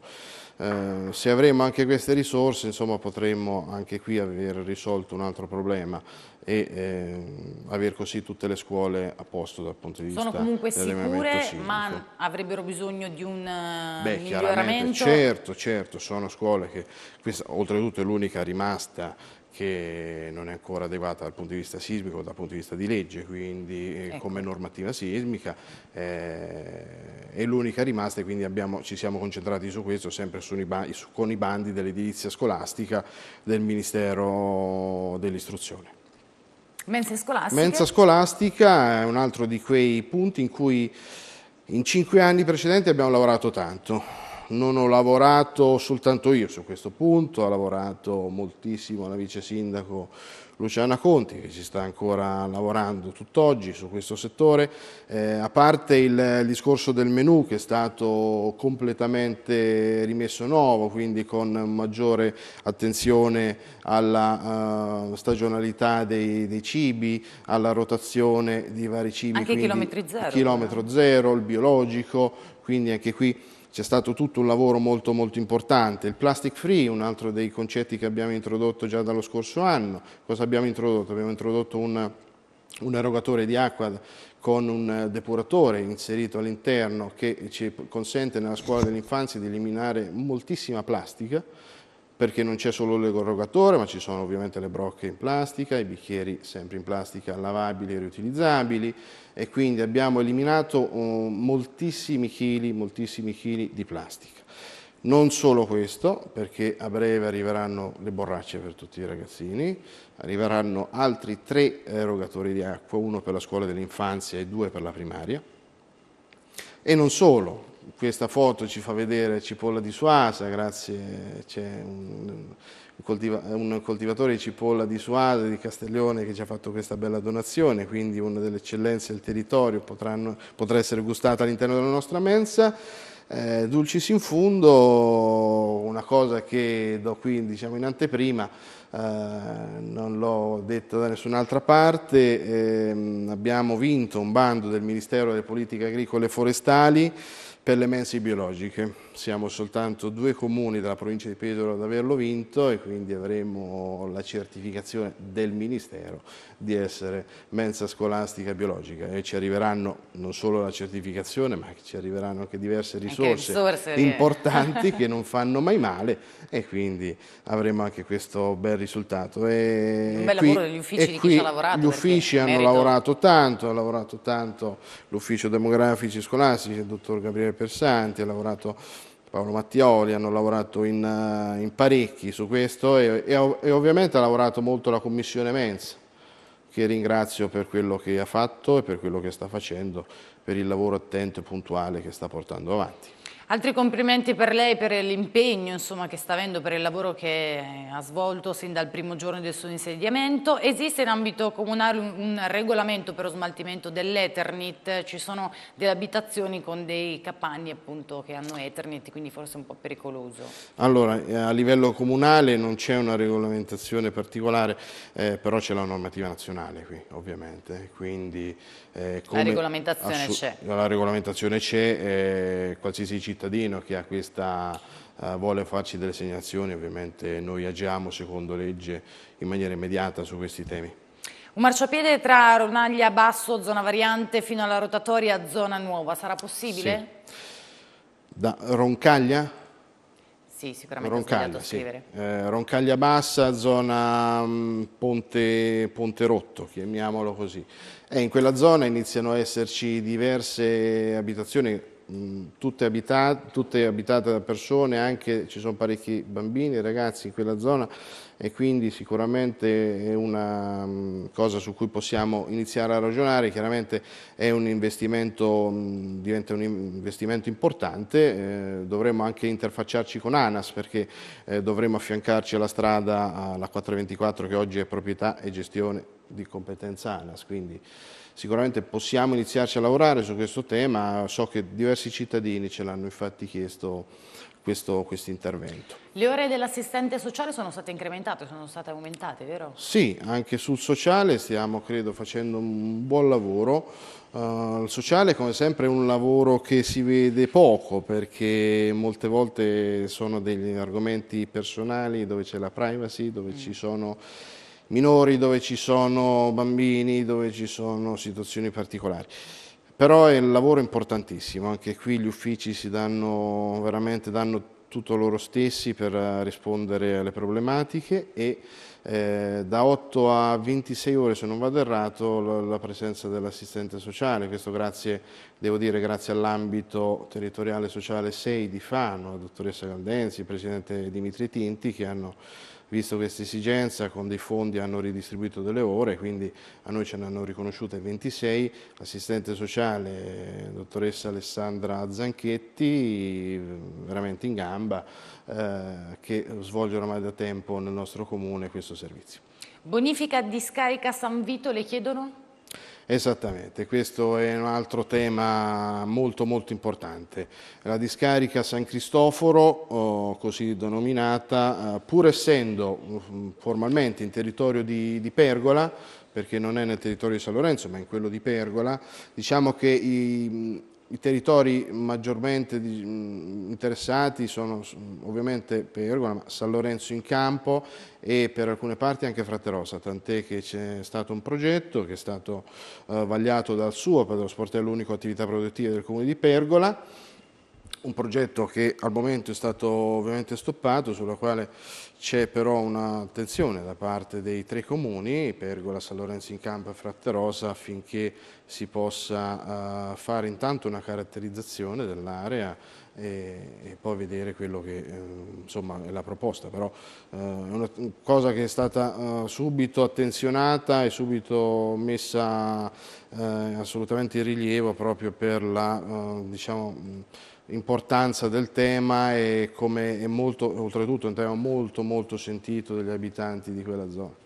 Eh, se avremo anche queste risorse insomma, potremmo anche qui aver risolto un altro problema e eh, aver così tutte le scuole a posto dal punto di Sono vista Sono comunque sicure sismico. ma avrebbero bisogno di un eh, Beh, miglioramento? Certo, certo, sono scuole che questa oltretutto è l'unica rimasta che non è ancora adeguata dal punto di vista sismico, dal punto di vista di legge, quindi eh, ecco. come normativa sismica, eh, è l'unica rimasta e quindi abbiamo, ci siamo concentrati su questo, sempre su, con i bandi dell'edilizia scolastica del Ministero dell'Istruzione. Mensa scolastica? Mensa scolastica è un altro di quei punti in cui in cinque anni precedenti abbiamo lavorato tanto non ho lavorato soltanto io su questo punto, ha lavorato moltissimo la vice sindaco Luciana Conti, che ci sta ancora lavorando tutt'oggi su questo settore, eh, a parte il, discorso del menù che è stato completamente rimesso nuovo, quindi con maggiore attenzione alla uh, stagionalità dei, dei, cibi, alla rotazione di vari cibi. Anche chilometri zero. Chilometro eh. zero, il biologico, quindi anche qui c'è stato tutto un lavoro molto molto importante. Il plastic free, un altro dei concetti che abbiamo introdotto già dallo scorso anno. Cosa abbiamo introdotto? Abbiamo introdotto un, un erogatore di acqua con un depuratore inserito all'interno che ci consente nella scuola dell'infanzia di eliminare moltissima plastica perché non c'è solo l'erogatore, ma ci sono ovviamente le brocche in plastica, i bicchieri sempre in plastica lavabili e riutilizzabili e quindi abbiamo eliminato uh, moltissimi chili, moltissimi chili di plastica. Non solo questo, perché a breve arriveranno le borracce per tutti i ragazzini, arriveranno altri tre erogatori di acqua, uno per la scuola dell'infanzia e due per la primaria. E non solo, questa foto ci fa vedere cipolla di Suasa, grazie, c'è un, coltiva, un, coltivatore di cipolla di Suasa, di Castellone che ci ha fatto questa bella donazione, quindi una delle eccellenze del territorio potranno, potrà essere gustata all'interno della nostra mensa. Eh, dulcis in fundo, una cosa che do qui diciamo, in anteprima, eh, non l'ho detto da nessun'altra parte, ehm, abbiamo vinto un bando del Ministero delle Politiche Agricole e Forestali per le mense biologiche. Siamo soltanto due comuni della provincia di Pedro ad averlo vinto e quindi avremo la certificazione del Ministero di essere mensa scolastica biologica e ci arriveranno non solo la certificazione ma ci arriveranno anche diverse risorse, anche risorse importanti che non fanno mai male e quindi avremo anche questo bel risultato. E un bel qui, lavoro degli uffici di chi ci ha lavorato. Gli uffici hanno merito... lavorato tanto, ha lavorato tanto l'ufficio demografici scolastici, il dottor Gabriele Persanti, ha lavorato Paolo Mattioli, hanno lavorato in, eh, in parecchi su questo e, e, e ovviamente ha lavorato molto la Commissione Mensa che ringrazio per quello che ha fatto e per quello che sta facendo, per il lavoro attento e puntuale che sta portando avanti. Altri complimenti per lei per l'impegno che sta avendo, per il lavoro che ha svolto sin dal primo giorno del suo insediamento. Esiste in ambito comunale un regolamento per lo smaltimento dell'Eternit, ci sono delle abitazioni con dei capanni appunto che hanno Eternit, quindi forse un po' pericoloso. Allora, eh, a livello comunale non c'è una regolamentazione particolare, eh, però c'è la normativa nazionale qui ovviamente, quindi eh, la regolamentazione c'è. La regolamentazione c'è, eh, qualsiasi cittadino che ha questa, eh, vuole farci delle segnazioni, ovviamente noi agiamo secondo legge in maniera immediata su questi temi. Un marciapiede tra Ronaglia Basso, zona variante, fino alla rotatoria, zona nuova, sarà possibile? Sì. Da Roncaglia? Sì, sicuramente Roncaglia, sì. scrivere. Eh, Roncaglia Bassa, zona mh, mm, Ponte, Ponte Rotto, chiamiamolo così. E in quella zona iniziano a esserci diverse abitazioni Mm, tutte, abitate, tutte abitate da persone, anche ci sono parecchi bambini, e ragazzi in quella zona e quindi sicuramente è una mm, cosa su cui possiamo iniziare a ragionare, chiaramente un mm, diventa un investimento importante, eh, dovremo anche interfacciarci con ANAS perché eh, dovremo affiancarci alla strada, alla 424 che oggi è proprietà e gestione di competenza ANAS, quindi Sicuramente possiamo iniziarci a lavorare su questo tema, so che diversi cittadini ce l'hanno infatti chiesto questo quest intervento. Le ore dell'assistente sociale sono state incrementate, sono state aumentate, vero? Sì, anche sul sociale stiamo credo facendo un buon lavoro. Uh, il sociale come sempre è un lavoro che si vede poco perché molte volte sono degli argomenti personali dove c'è la privacy, dove mm. ci sono minori, dove ci sono bambini, dove ci sono situazioni particolari. Però è un lavoro importantissimo, anche qui gli uffici si danno veramente danno tutto loro stessi per eh, rispondere alle problematiche e eh, da 8 a 26 ore, se non vado errato, la, la presenza dell'assistente sociale, questo grazie, devo dire, grazie all'ambito territoriale sociale 6 di Fano, la dottoressa Caldenzi, il presidente Dimitri Tinti, che hanno visto questa esigenza con dei fondi hanno ridistribuito delle ore, quindi a noi ce ne hanno riconosciute 26, l'assistente sociale eh, dottoressa Alessandra Zanchetti veramente in gamba eh, che svolge ormai da tempo nel nostro comune questo servizio. Bonifica di scarica San Vito le chiedono? Esattamente, questo è un altro tema molto molto importante. La discarica San Cristoforo, oh, così denominata, eh, pur essendo mm, formalmente in territorio di, di Pergola, perché non è nel territorio di San Lorenzo ma in quello di Pergola, diciamo che i, i territori maggiormente mm, interessati sono mm, ovviamente Pergola, San Lorenzo in campo e per alcune parti anche Fraterosa, tant'è che c'è stato un progetto che è stato eh, vagliato dal suo per lo sportello unico attività produttive del comune di Pergola un progetto che al momento è stato ovviamente stoppato, sulla quale c'è però un'attenzione da parte dei tre comuni, Pergola, San Lorenzo in Campo e Fratterosa, affinché si possa eh, fare intanto una caratterizzazione dell'area e, poi vedere quello che eh, insomma, è la proposta, però eh, è una cosa che è stata subito attenzionata e subito messa assolutamente in rilievo proprio per la diciamo, importanza del tema e come è molto, oltretutto un tema molto molto sentito dagli abitanti di quella zona.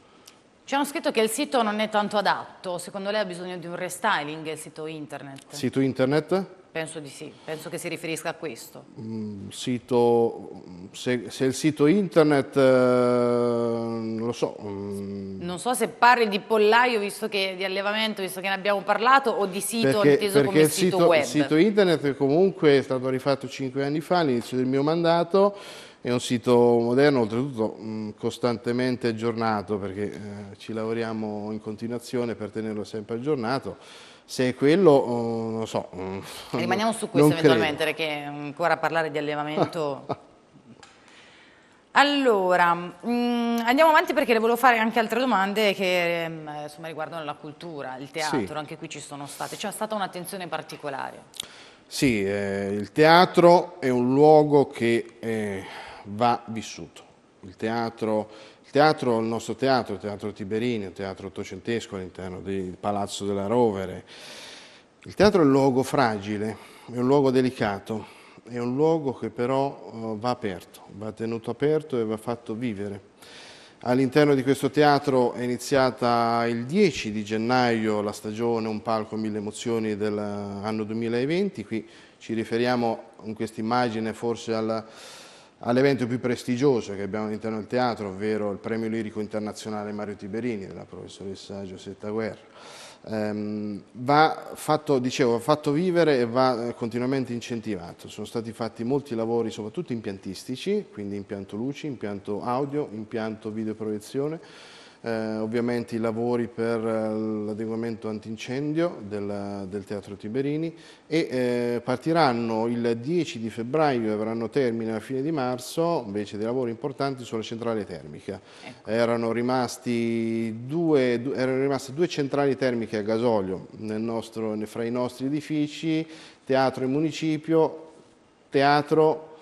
Ci hanno scritto che il sito non è tanto adatto, secondo lei ha bisogno di un restyling il sito internet? Sito internet? Penso di sì, penso che si riferisca a questo. Mm, sito, mm, se, se, il sito internet, eh, non lo so. Mm. Non so se parli di pollaio, visto che di allevamento, visto che ne abbiamo parlato, o di sito perché, inteso perché come sito, sito web. Il sito internet comunque è stato rifatto cinque anni fa, all'inizio del mio mandato, è un sito moderno, oltretutto costantemente aggiornato, perché eh, ci lavoriamo in continuazione per tenerlo sempre aggiornato se è quello, eh, non so. Mm, Rimaniamo su questo eventualmente, perché ancora parlare di allevamento... Allora, mh, mm, andiamo avanti perché le volevo fare anche altre domande che mm, eh, insomma, riguardano la cultura, il teatro, sì. anche qui ci sono state, c'è stata un'attenzione particolare. Sì, eh, il teatro è un luogo che eh, va vissuto, il teatro, il, teatro, il nostro teatro, il teatro Tiberini, il teatro ottocentesco all'interno del Palazzo della Rovere. Il teatro è un luogo fragile, è un luogo delicato, è un luogo che però eh, va aperto, va tenuto aperto e va fatto vivere. All'interno di questo teatro è iniziata il 10 di gennaio la stagione Un palco mille emozioni dell'anno eh, 2020, qui ci riferiamo in questa immagine forse alla all'evento più prestigioso che abbiamo all'interno del teatro, ovvero il premio lirico internazionale Mario Tiberini della professoressa Giusetta Guerra. Ehm, va fatto, dicevo, fatto vivere e va eh, continuamente incentivato. Sono stati fatti molti lavori, soprattutto impiantistici, quindi impianto luci, impianto audio, impianto videoproiezione, eh, ovviamente i lavori per eh, l'adeguamento antincendio del, del, Teatro Tiberini e eh, partiranno il 10 di febbraio e avranno termine alla fine di marzo invece dei lavori importanti sulla centrale termica. Ecco. Erano, due, due, erano, rimaste due centrali termiche a gasolio nostro, fra i nostri edifici, teatro e municipio, teatro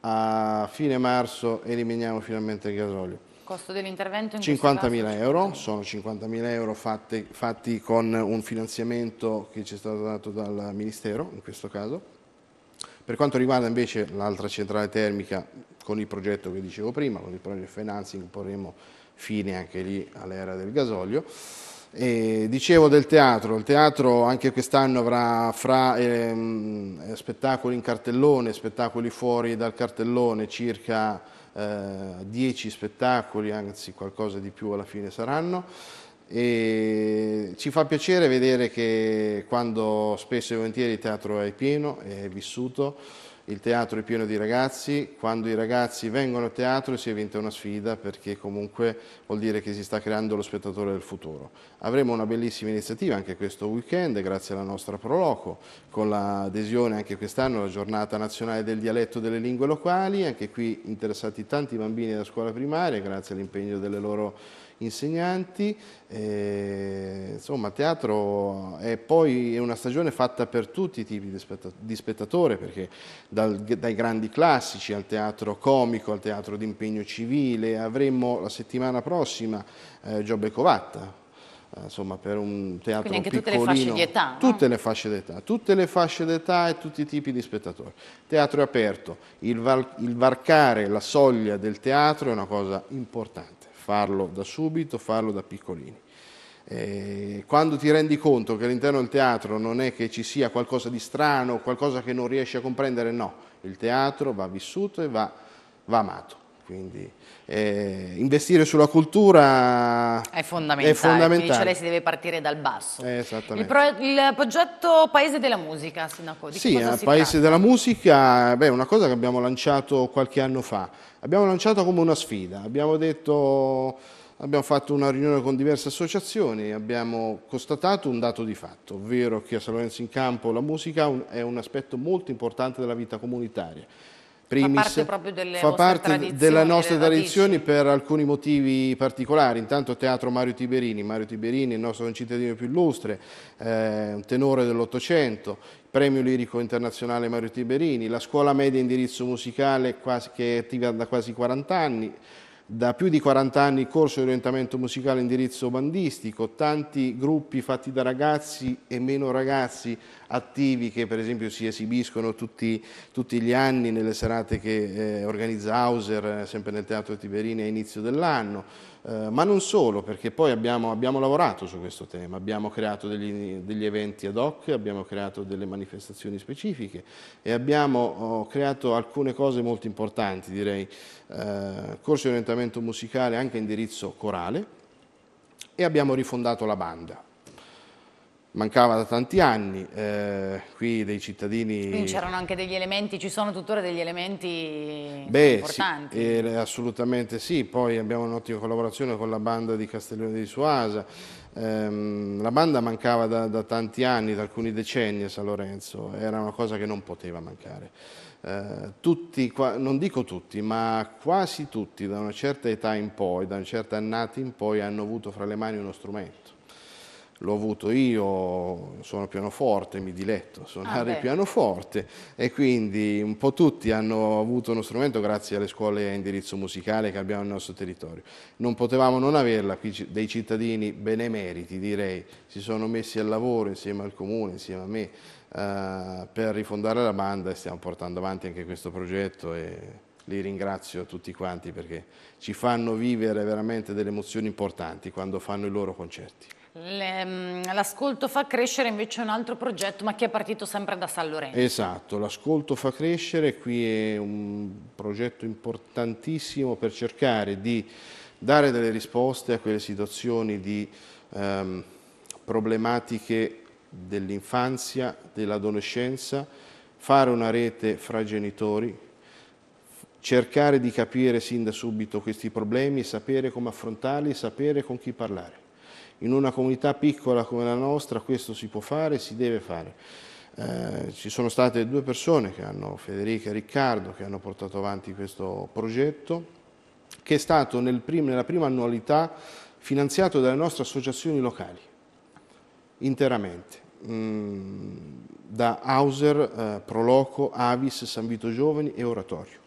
a fine marzo eliminiamo finalmente il gasolio costo dell'intervento? 50.000 euro, sono 50.000 euro fatti, fatti con un finanziamento che ci è stato dato dal Ministero in questo caso. Per quanto riguarda invece l'altra centrale termica, con il progetto che dicevo prima, con il project financing porremo fine anche lì all'era del gasolio. E dicevo del teatro, il teatro anche quest'anno avrà fra ehm, spettacoli in cartellone, spettacoli fuori dal cartellone circa 10 eh, spettacoli, anzi qualcosa di più alla fine saranno. E ci fa piacere vedere che quando spesso e volentieri il teatro è pieno, è vissuto, il teatro è pieno di ragazzi, quando i ragazzi vengono a teatro si è vinta una sfida perché comunque vuol dire che si sta creando lo spettatore del futuro. Avremo una bellissima iniziativa anche questo weekend grazie alla nostra Proloco, con l'adesione anche quest'anno alla giornata nazionale del dialetto delle lingue locali, anche qui interessati tanti bambini della scuola primaria grazie all'impegno delle loro insegnanti, e, eh, insomma teatro è poi una stagione fatta per tutti i tipi di, spettatore, perché dal, dai grandi classici al teatro comico, al teatro di impegno civile, avremo la settimana prossima eh, Giobbe Covatta, eh, insomma per un teatro Quindi anche piccolino. tutte le fasce di età. Tutte no? le fasce d'età, tutte le fasce d'età e tutti i tipi di spettatori. Teatro è aperto, il, var il varcare la soglia del teatro è una cosa importante farlo da subito, farlo da piccolini. Eh, quando ti rendi conto che all'interno del teatro non è che ci sia qualcosa di strano, qualcosa che non riesci a comprendere, no, il teatro va vissuto e va, va amato. Quindi eh, investire sulla cultura è fondamentale. È fondamentale. Cioè lei si deve partire dal basso. Eh, il, pro, il, progetto Paese della Musica, Sindaco, di sì, eh, Paese tratta? della Musica beh, è una cosa che abbiamo lanciato qualche anno fa. Abbiamo lanciato come una sfida. Abbiamo, detto, abbiamo fatto una riunione con diverse associazioni e abbiamo constatato un dato di fatto, ovvero che a San Lorenzo in Campo la musica è un aspetto molto importante della vita comunitaria primis, fa parte proprio delle fa parte della nostra tradizione per alcuni motivi particolari. Intanto teatro Mario Tiberini, Mario Tiberini è il nostro concittadino più illustre, eh, tenore dell'Ottocento, premio lirico internazionale Mario Tiberini, la scuola media indirizzo musicale quasi, che è attiva da quasi 40 anni, da più di 40 anni il corso di orientamento musicale indirizzo bandistico, tanti gruppi fatti da ragazzi e meno ragazzi attivi che per esempio si esibiscono tutti, tutti gli anni nelle serate che eh, organizza Hauser, eh, sempre nel Teatro Tiberini a inizio dell'anno. Eh, ma non solo, perché poi abbiamo, abbiamo, lavorato su questo tema, abbiamo creato degli, degli, eventi ad hoc, abbiamo creato delle manifestazioni specifiche e abbiamo oh, creato alcune cose molto importanti, direi, eh, corsi di orientamento musicale anche indirizzo corale e abbiamo rifondato la banda mancava da tanti anni, eh, qui dei cittadini... Quindi c'erano anche degli elementi, ci sono tuttora degli elementi Beh, importanti. Sì, eh, assolutamente sì, poi abbiamo un'ottima collaborazione con la banda di Castellone di Suasa, ehm, la banda mancava da, da, tanti anni, da alcuni decenni a San Lorenzo, era una cosa che non poteva mancare. Eh, tutti, non dico tutti, ma quasi tutti da una certa età in poi, da una certa annata in poi hanno avuto fra le mani uno strumento l'ho avuto io, sono pianoforte, mi diletto a ah, suonare ah, il pianoforte e quindi un po' tutti hanno avuto uno strumento grazie alle scuole a indirizzo musicale che abbiamo nel nostro territorio. Non potevamo non averla, qui dei cittadini benemeriti direi, si sono messi al lavoro insieme al comune, insieme a me, eh, per rifondare la banda e stiamo portando avanti anche questo progetto e li ringrazio tutti quanti perché ci fanno vivere veramente delle emozioni importanti quando fanno i loro concerti. L'ascolto fa crescere invece è un altro progetto, ma che è partito sempre da San Lorenzo. Esatto, l'ascolto fa crescere, qui è un progetto importantissimo per cercare di dare delle risposte a quelle situazioni di ehm, problematiche dell'infanzia, dell'adolescenza, fare una rete fra genitori, cercare di capire sin da subito questi problemi, sapere come affrontarli, sapere con chi parlare. In una comunità piccola come la nostra questo si può fare, si deve fare. Eh, ci sono state due persone che hanno, Federica e Riccardo, che hanno portato avanti questo progetto, che è stato nel prim nella prima annualità finanziato dalle nostre associazioni locali, interamente mm, da Hauser, eh, Proloco, Avis, San Vito Giovani e Oratorio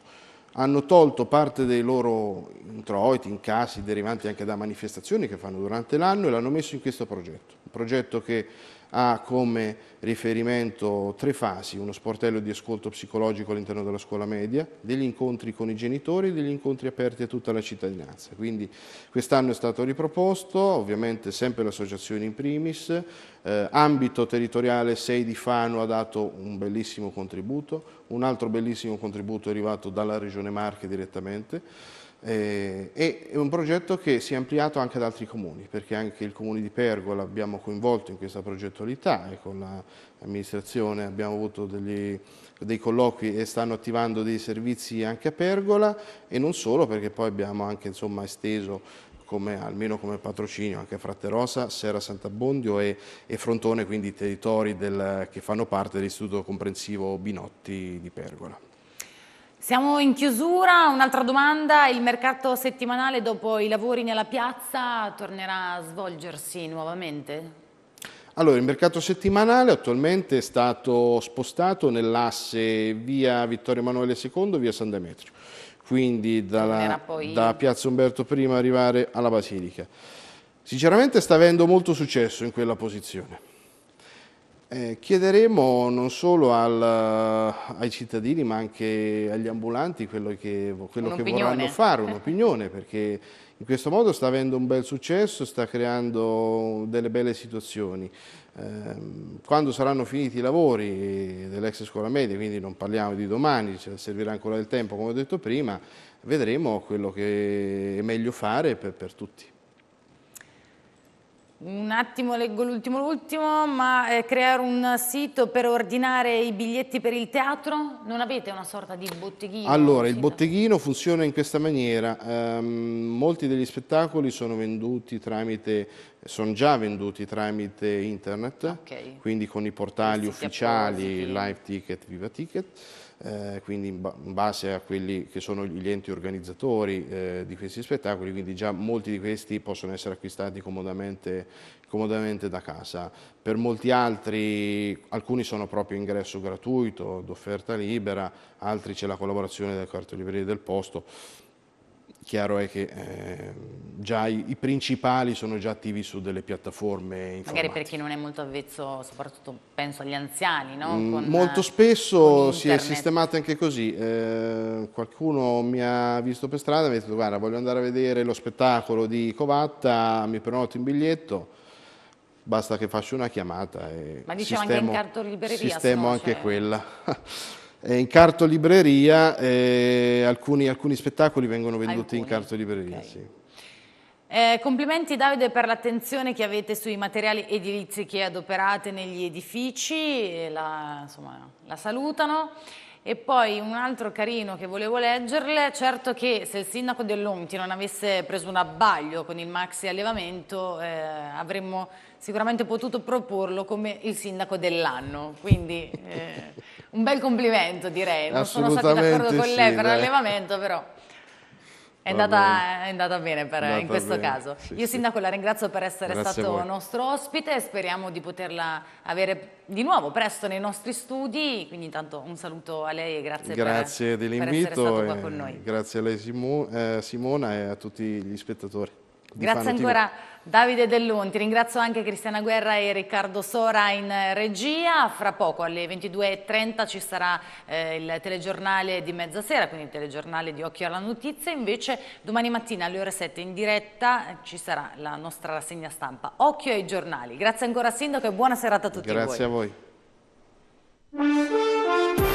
hanno tolto parte dei loro introiti, incassi derivanti anche da manifestazioni che fanno durante l'anno e l'hanno messo in questo progetto, un progetto che ha come riferimento tre fasi, uno sportello di ascolto psicologico all'interno della scuola media, degli incontri con i genitori e degli incontri aperti a tutta la cittadinanza. Quindi quest'anno è stato riproposto, ovviamente sempre l'associazione in primis, eh, ambito territoriale 6 di Fano ha dato un bellissimo contributo, un altro bellissimo contributo è arrivato dalla Regione Marche direttamente, eh, e è un progetto che si è ampliato anche ad altri comuni, perché anche il comune di Pergola abbiamo coinvolto in questa progettualità e con l'amministrazione abbiamo avuto degli, dei colloqui e stanno attivando dei servizi anche a Pergola e non solo, perché poi abbiamo anche insomma, esteso come, almeno come patrocinio anche Fratte Rosa, Serra Sant'Abbondio e, e, Frontone, quindi i territori del, che fanno parte dell'Istituto Comprensivo Binotti di Pergola. Siamo in chiusura, un'altra domanda, il mercato settimanale dopo i lavori nella piazza tornerà a svolgersi nuovamente? Allora, il mercato settimanale attualmente è stato spostato nell'asse via Vittorio Emanuele II, via San Demetrio, quindi dalla, poi... da piazza Umberto I arrivare alla Basilica. Sinceramente sta avendo molto successo in quella posizione. Eh, chiederemo non solo al, ai cittadini ma anche agli ambulanti quello che, quello che vorranno fare, eh. un'opinione, perché in questo modo sta avendo un bel successo, sta creando delle belle situazioni. Eh, quando saranno finiti i lavori dell'ex scuola media, quindi non parliamo di domani, ci servirà ancora del tempo come ho detto prima, vedremo quello che è meglio fare per, per tutti. Un attimo, leggo l'ultimo, l'ultimo, ma eh, creare un sito per ordinare i biglietti per il teatro? Non avete una sorta di botteghino? Allora, il botteghino funziona in questa maniera. Um, molti degli spettacoli sono venduti tramite, sono già venduti tramite internet, okay. quindi con i portali ufficiali, Live Ticket, Viva Ticket eh, quindi in, ba in, base a quelli che sono gli enti organizzatori eh, di questi spettacoli, quindi già molti di questi possono essere acquistati comodamente, comodamente da casa. Per molti altri, alcuni sono proprio ingresso gratuito, d'offerta libera, altri c'è la collaborazione del quarto libreria del posto, chiaro è che eh, già i, i, principali sono già attivi su delle piattaforme informatiche. Magari per chi non è molto avvezzo, soprattutto penso agli anziani, no? Mm, con, molto eh, spesso si è sistemato anche così. Eh, qualcuno mi ha visto per strada e mi ha detto guarda voglio andare a vedere lo spettacolo di Covatta, mi prenoto in biglietto, basta che faccio una chiamata e Ma diciamo sistemo, anche in cartolibreria. Sistemo anche cioè... quella. Eh, in cartolibreria, eh, alcuni, alcuni, spettacoli vengono venduti alcuni. in cartolibreria. Okay. Sì. Eh, complimenti Davide per l'attenzione che avete sui materiali edilizi che adoperate negli edifici, la, insomma, la salutano. E poi un altro carino che volevo leggerle, certo che se il sindaco dell'Onti non avesse preso un abbaglio con il maxi allevamento eh, avremmo sicuramente potuto proporlo come il sindaco dell'anno, quindi eh, un bel complimento direi, non sono stato d'accordo con lei sì, per l'allevamento però... È andata, è andata, bene per, andata in questo bene, caso. Sì, Io Sindaco sì. la ringrazio per essere Grazie stato nostro ospite, e speriamo di poterla avere di nuovo presto nei nostri studi, quindi intanto un saluto a lei e grazie, grazie per, per essere stato qua con noi. Grazie a lei Simo, eh, Simona e a tutti gli spettatori. Grazie ancora. Davide Dell'Un, ti ringrazio anche Cristiana Guerra e Riccardo Sora in eh, regia. Fra poco alle 22.30 ci sarà eh, il telegiornale di mezzasera, quindi il telegiornale di Occhio alla Notizia. Invece domani mattina alle ore 7 in diretta eh, ci sarà la nostra rassegna stampa Occhio ai giornali. Grazie ancora Sindaco e buona serata a tutti Grazie voi. a voi.